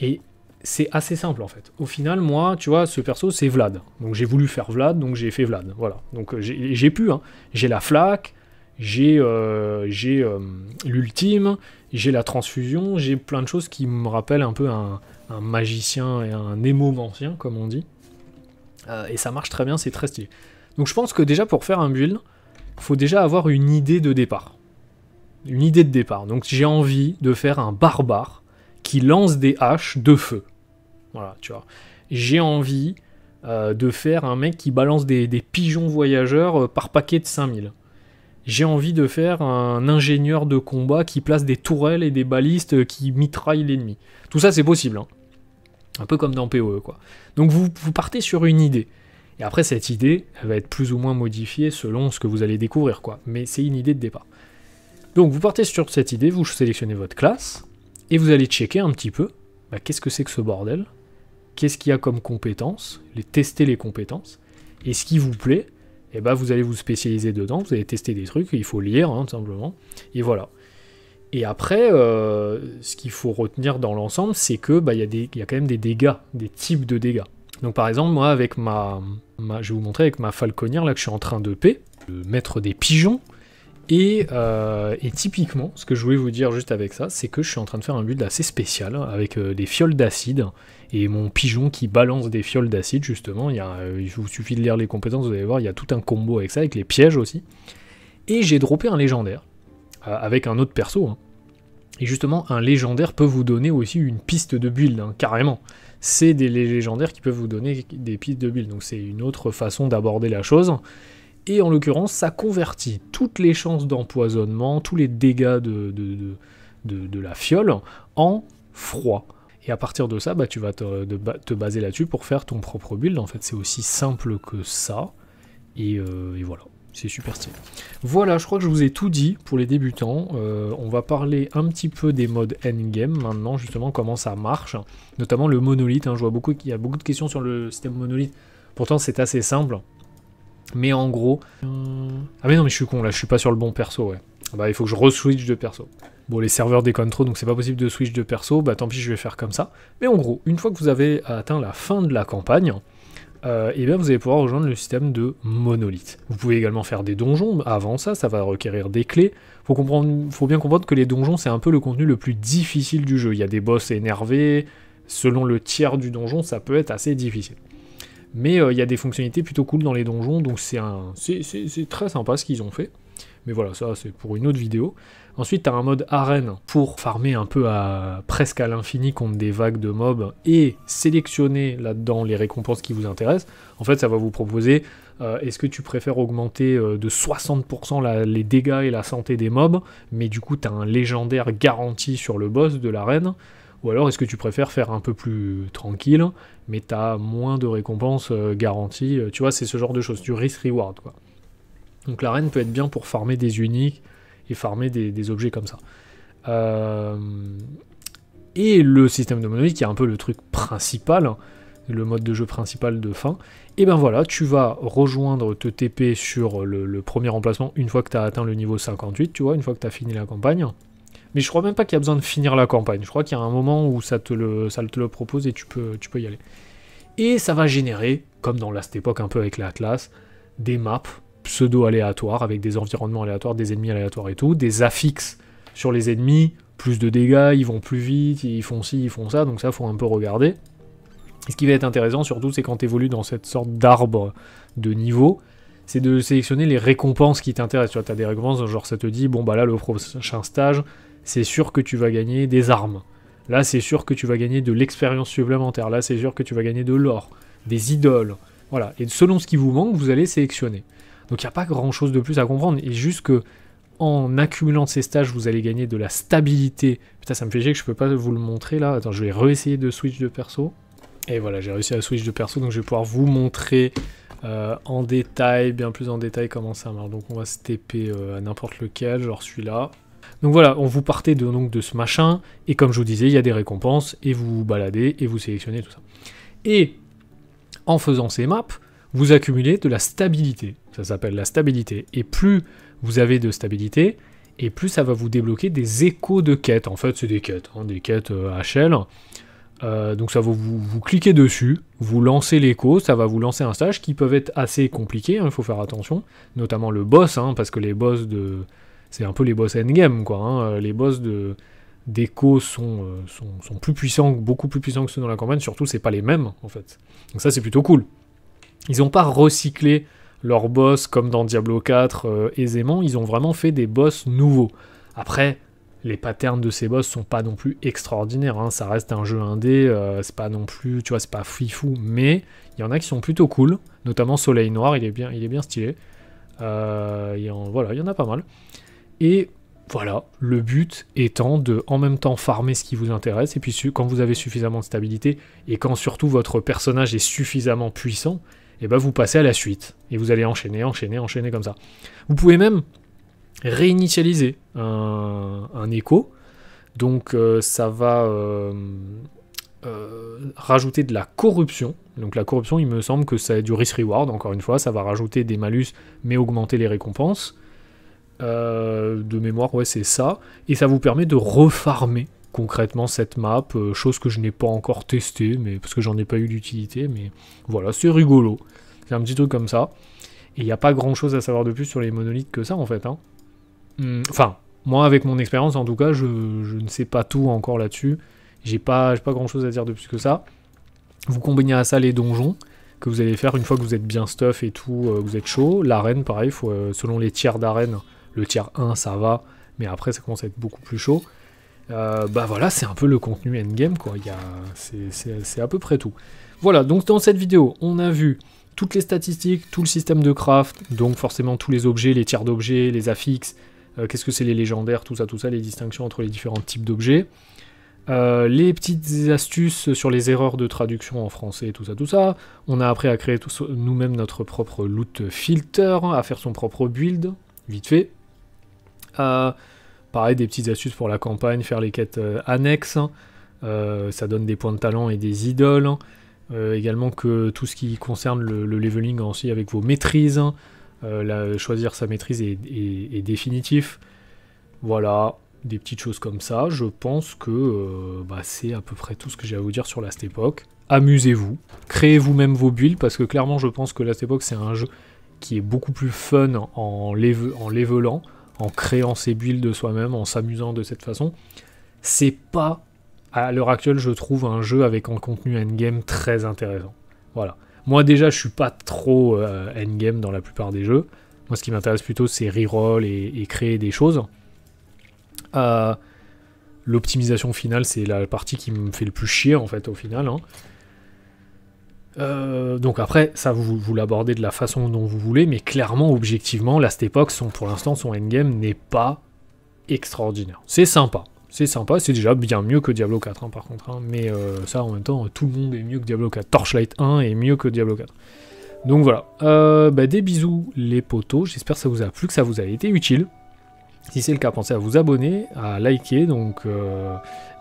Et c'est assez simple en fait. Au final, moi, tu vois, ce perso, c'est Vlad. Donc j'ai voulu faire Vlad, donc j'ai fait Vlad. Voilà. Donc euh, j'ai pu. Hein. J'ai la flaque, j'ai euh, euh, l'ultime, j'ai la transfusion, j'ai plein de choses qui me rappellent un peu un, magicien et un ancien comme on dit. et ça marche très bien, c'est très stylé. Donc je pense que déjà pour faire un build, faut déjà avoir une idée de départ. Une idée de départ. Donc j'ai envie de faire un barbare qui lance des haches de feu. Voilà, tu vois. J'ai envie euh, de faire un mec qui balance des, pigeons voyageurs euh, par paquet de 5000. J'ai envie de faire un ingénieur de combat qui place des tourelles et des balistes euh, qui mitraillent l'ennemi. Tout ça, c'est possible. Hein. Un peu comme dans PoE, quoi. Donc vous, partez sur une idée. Et après, cette idée, elle va être plus ou moins modifiée selon ce que vous allez découvrir, quoi. Mais c'est une idée de départ. Donc vous partez sur cette idée, vous sélectionnez votre classe, et vous allez checker un petit peu, bah, qu'est-ce que c'est que ce bordel qu'est-ce qu'il y a comme compétences, les tester les compétences, et ce qui vous plaît, eh ben vous allez vous spécialiser dedans, vous allez tester des trucs, il faut lire tout hein, simplement, et voilà. Et après, euh, ce qu'il faut retenir dans l'ensemble, c'est que bah, y, a quand même des dégâts, des types de dégâts. Donc par exemple, moi avec ma, je vais vous montrer avec ma falconière là que je suis en train de paix, de mettre des pigeons, euh, et, typiquement, ce que je voulais vous dire juste avec ça, c'est que je suis en train de faire un build assez spécial hein, avec euh, des fioles d'acide et mon pigeon qui balance des fioles d'acide justement. Euh, il, vous suffit de lire les compétences, vous allez voir, il y a tout un combo avec ça, avec les pièges aussi. Et j'ai droppé un légendaire avec un autre perso. Hein. Et justement, un légendaire peut vous donner aussi une piste de build, hein, carrément. C'est des légendaires qui peuvent vous donner des pistes de build. Donc c'est une autre façon d'aborder la chose et en l'occurrence, ça convertit toutes les chances d'empoisonnement, tous les dégâts de, de, la fiole en froid. Et à partir de ça, bah, tu vas te, baser là-dessus pour faire ton propre build. En fait, c'est aussi simple que ça. Euh, et, voilà, c'est super stylé. Voilà, je crois que je vous ai tout dit pour les débutants. Euh, on va parler un petit peu des modes endgame maintenant, justement, comment ça marche. Notamment le monolithe. Hein. Je vois beaucoup qu'il y a beaucoup de questions sur le système monolithe. Pourtant, c'est assez simple. Mais en gros... Ah mais non mais je suis con là, je suis pas sur le bon perso ouais. Ah bah il faut que je re-switch de perso. Bon les serveurs déconnent trop donc c'est pas possible de switch de perso, bah tant pis je vais faire comme ça. Mais en gros, une fois que vous avez atteint la fin de la campagne, et euh, eh bien vous allez pouvoir rejoindre le système de monolithe. Vous pouvez également faire des donjons, avant ça, ça va requérir des clés. Faut, faut bien comprendre que les donjons, c'est un peu le contenu le plus difficile du jeu. Il y a des boss énervés, selon le tiers du donjon, ça peut être assez difficile. Mais euh, il y a des fonctionnalités plutôt cool dans les donjons, donc c'est un... très sympa ce qu'ils ont fait. Mais voilà, ça c'est pour une autre vidéo. Ensuite, tu as un mode arène pour farmer un peu à presque à l'infini contre des vagues de mobs et sélectionner là-dedans les récompenses qui vous intéressent. En fait, ça va vous proposer euh, est-ce que tu préfères augmenter euh, de 60% les dégâts et la santé des mobs, mais du coup, tu as un légendaire garanti sur le boss de l'arène ou alors est-ce que tu préfères faire un peu plus tranquille, mais tu as moins de récompenses euh, garanties euh, Tu vois, c'est ce genre de choses, du risk-reward. quoi. Donc l'arène peut être bien pour farmer des uniques et farmer des, objets comme ça. Euh, et le système de monolithe, qui est un peu le truc principal, le mode de jeu principal de fin, et eh ben voilà, tu vas rejoindre te TP sur le, le premier emplacement une fois que tu as atteint le niveau 58, tu vois, une fois que tu as fini la campagne. Mais je crois même pas qu'il y a besoin de finir la campagne. Je crois qu'il y a un moment où ça te le, te le propose et tu peux, tu peux y aller. Et ça va générer, comme dans la, cette époque un peu avec l'Atlas, des maps pseudo-aléatoires avec des environnements aléatoires, des ennemis aléatoires et tout, des affixes sur les ennemis, plus de dégâts, ils vont plus vite, ils font ci, ils font ça, donc ça faut un peu regarder. ce qui va être intéressant surtout, c'est quand tu évolues dans cette sorte d'arbre de niveau, c'est de sélectionner les récompenses qui t'intéressent. Tu vois, as des récompenses, genre ça te dit, bon bah là le prochain stage, c'est sûr que tu vas gagner des armes. Là, c'est sûr que tu vas gagner de l'expérience supplémentaire. Là, c'est sûr que tu vas gagner de l'or, des idoles. Voilà. Et selon ce qui vous manque, vous allez sélectionner. Donc il n'y a pas grand chose de plus à comprendre. Et juste que en accumulant ces stages, vous allez gagner de la stabilité. Putain, ça me fait chier que je ne peux pas vous le montrer là. Attends, je vais réessayer de switch de perso. Et voilà, j'ai réussi à switch de perso, donc je vais pouvoir vous montrer euh, en détail, bien plus en détail comment ça marche. Donc on va se TP euh, à n'importe lequel, genre celui-là. Donc voilà, on vous partez de, donc, de ce machin, et comme je vous disais, il y a des récompenses, et vous vous baladez, et vous sélectionnez tout ça. Et en faisant ces maps, vous accumulez de la stabilité. Ça s'appelle la stabilité. Et plus vous avez de stabilité, et plus ça va vous débloquer des échos de quêtes. En fait, c'est des quêtes, hein, des quêtes HL. Euh, euh, donc ça va vous, vous cliquez dessus, vous lancez l'écho, ça va vous lancer un stage qui peuvent être assez compliqués, hein, il faut faire attention, notamment le boss, hein, parce que les boss de, c'est un peu les boss endgame, quoi. Hein. Euh, les boss de d'écho euh, sont, sont, plus puissants, beaucoup plus puissants que ceux dans la campagne, surtout c'est pas les mêmes en fait. Donc ça c'est plutôt cool. Ils n'ont pas recyclé leurs boss comme dans Diablo 4 euh, aisément, ils ont vraiment fait des boss nouveaux. Après, les patterns de ces boss sont pas non plus extraordinaires, hein. ça reste un jeu indé, c'est pas non plus, tu vois, c'est pas fifou, mais il y en a qui sont plutôt cool, notamment Soleil Noir, il est bien, il est bien stylé. voilà, il y en a pas mal. Et voilà, le but étant de en même temps farmer ce qui vous intéresse, et puis quand vous avez suffisamment de stabilité, et quand surtout votre personnage est suffisamment puissant, et eh ben vous passez à la suite, et vous allez enchaîner, enchaîner, enchaîner comme ça. Vous pouvez même réinitialiser un, écho, donc euh, ça va euh, euh, rajouter de la corruption. Donc la corruption, il me semble que ça a du risk-reward, encore une fois, ça va rajouter des malus, mais augmenter les récompenses. Euh, de mémoire, ouais, c'est ça. Et ça vous permet de refarmer concrètement cette map, euh, chose que je n'ai pas encore testée, mais, parce que j'en ai pas eu d'utilité mais voilà, c'est rigolo. C'est un petit truc comme ça. Et il n'y a pas grand chose à savoir de plus sur les monolithes que ça, en fait. Hein. Hmm, enfin, moi, avec mon expérience, en tout cas, je, ne sais pas tout encore là-dessus. J'ai pas, pas grand chose à dire de plus que ça. Vous combinez à ça les donjons que vous allez faire une fois que vous êtes bien stuff et tout, euh, vous êtes chaud. L'arène, pareil, faut, selon les tiers d'arène, le tiers 1, ça va, mais après, ça commence à être beaucoup plus chaud. Euh, bah voilà, c'est un peu le contenu endgame, quoi. Il y a, c'est, à peu près tout. Voilà, donc dans cette vidéo, on a vu toutes les statistiques, tout le système de craft, donc forcément tous les objets, les tiers d'objets, les affixes, euh, qu'est-ce que c'est les légendaires, tout ça, tout ça, les distinctions entre les différents types d'objets. Euh, les petites astuces sur les erreurs de traduction en français, tout ça, tout ça. On a appris à créer nous-mêmes notre propre loot filter, à faire son propre build, vite fait pareil, des petites astuces pour la campagne, faire les quêtes euh, annexes. Hein. Euh, ça donne des points de talent et des idoles. Hein. Euh, également que tout ce qui concerne le, leveling aussi avec vos maîtrises. Hein. La, choisir sa maîtrise est, définitif. Voilà, des petites choses comme ça. Je pense que bah, c'est à peu près tout ce que j'ai à vous dire sur Last Epoch. Amusez-vous, créez vous-même vos builds, parce que clairement je pense que Last Epoch c'est un jeu qui est beaucoup plus fun en, levelant, en créant ses builds soi-même, en s'amusant de cette façon. C'est pas, à l'heure actuelle, je trouve, un jeu avec un contenu endgame très intéressant. Voilà. Moi, déjà, je suis pas trop euh, endgame dans la plupart des jeux. Moi, ce qui m'intéresse plutôt, c'est reroll et, créer des choses. Euh, l'optimisation finale, c'est la partie qui me fait le plus chier, en fait, au final. Hein. Euh, donc après, ça vous, vous l'abordez de la façon dont vous voulez, mais clairement, objectivement, la cette époque, son, pour l'instant, son endgame n'est pas extraordinaire. C'est sympa, c'est sympa, c'est déjà bien mieux que Diablo 4 hein, par contre, hein. mais euh, ça en même temps, tout le monde est mieux que Diablo 4. Torchlight 1 est mieux que Diablo 4. Donc voilà, euh, bah, des bisous les potos, j'espère que ça vous a plu, que ça vous a été utile. Si c'est le cas, pensez à vous abonner, à liker, donc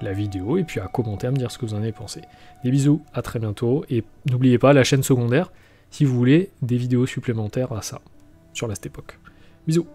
la vidéo et puis à commenter, à me dire ce que vous en avez pensé. Des bisous, à très bientôt et n'oubliez pas la chaîne secondaire si vous voulez des vidéos supplémentaires à ça sur la époque. Bisous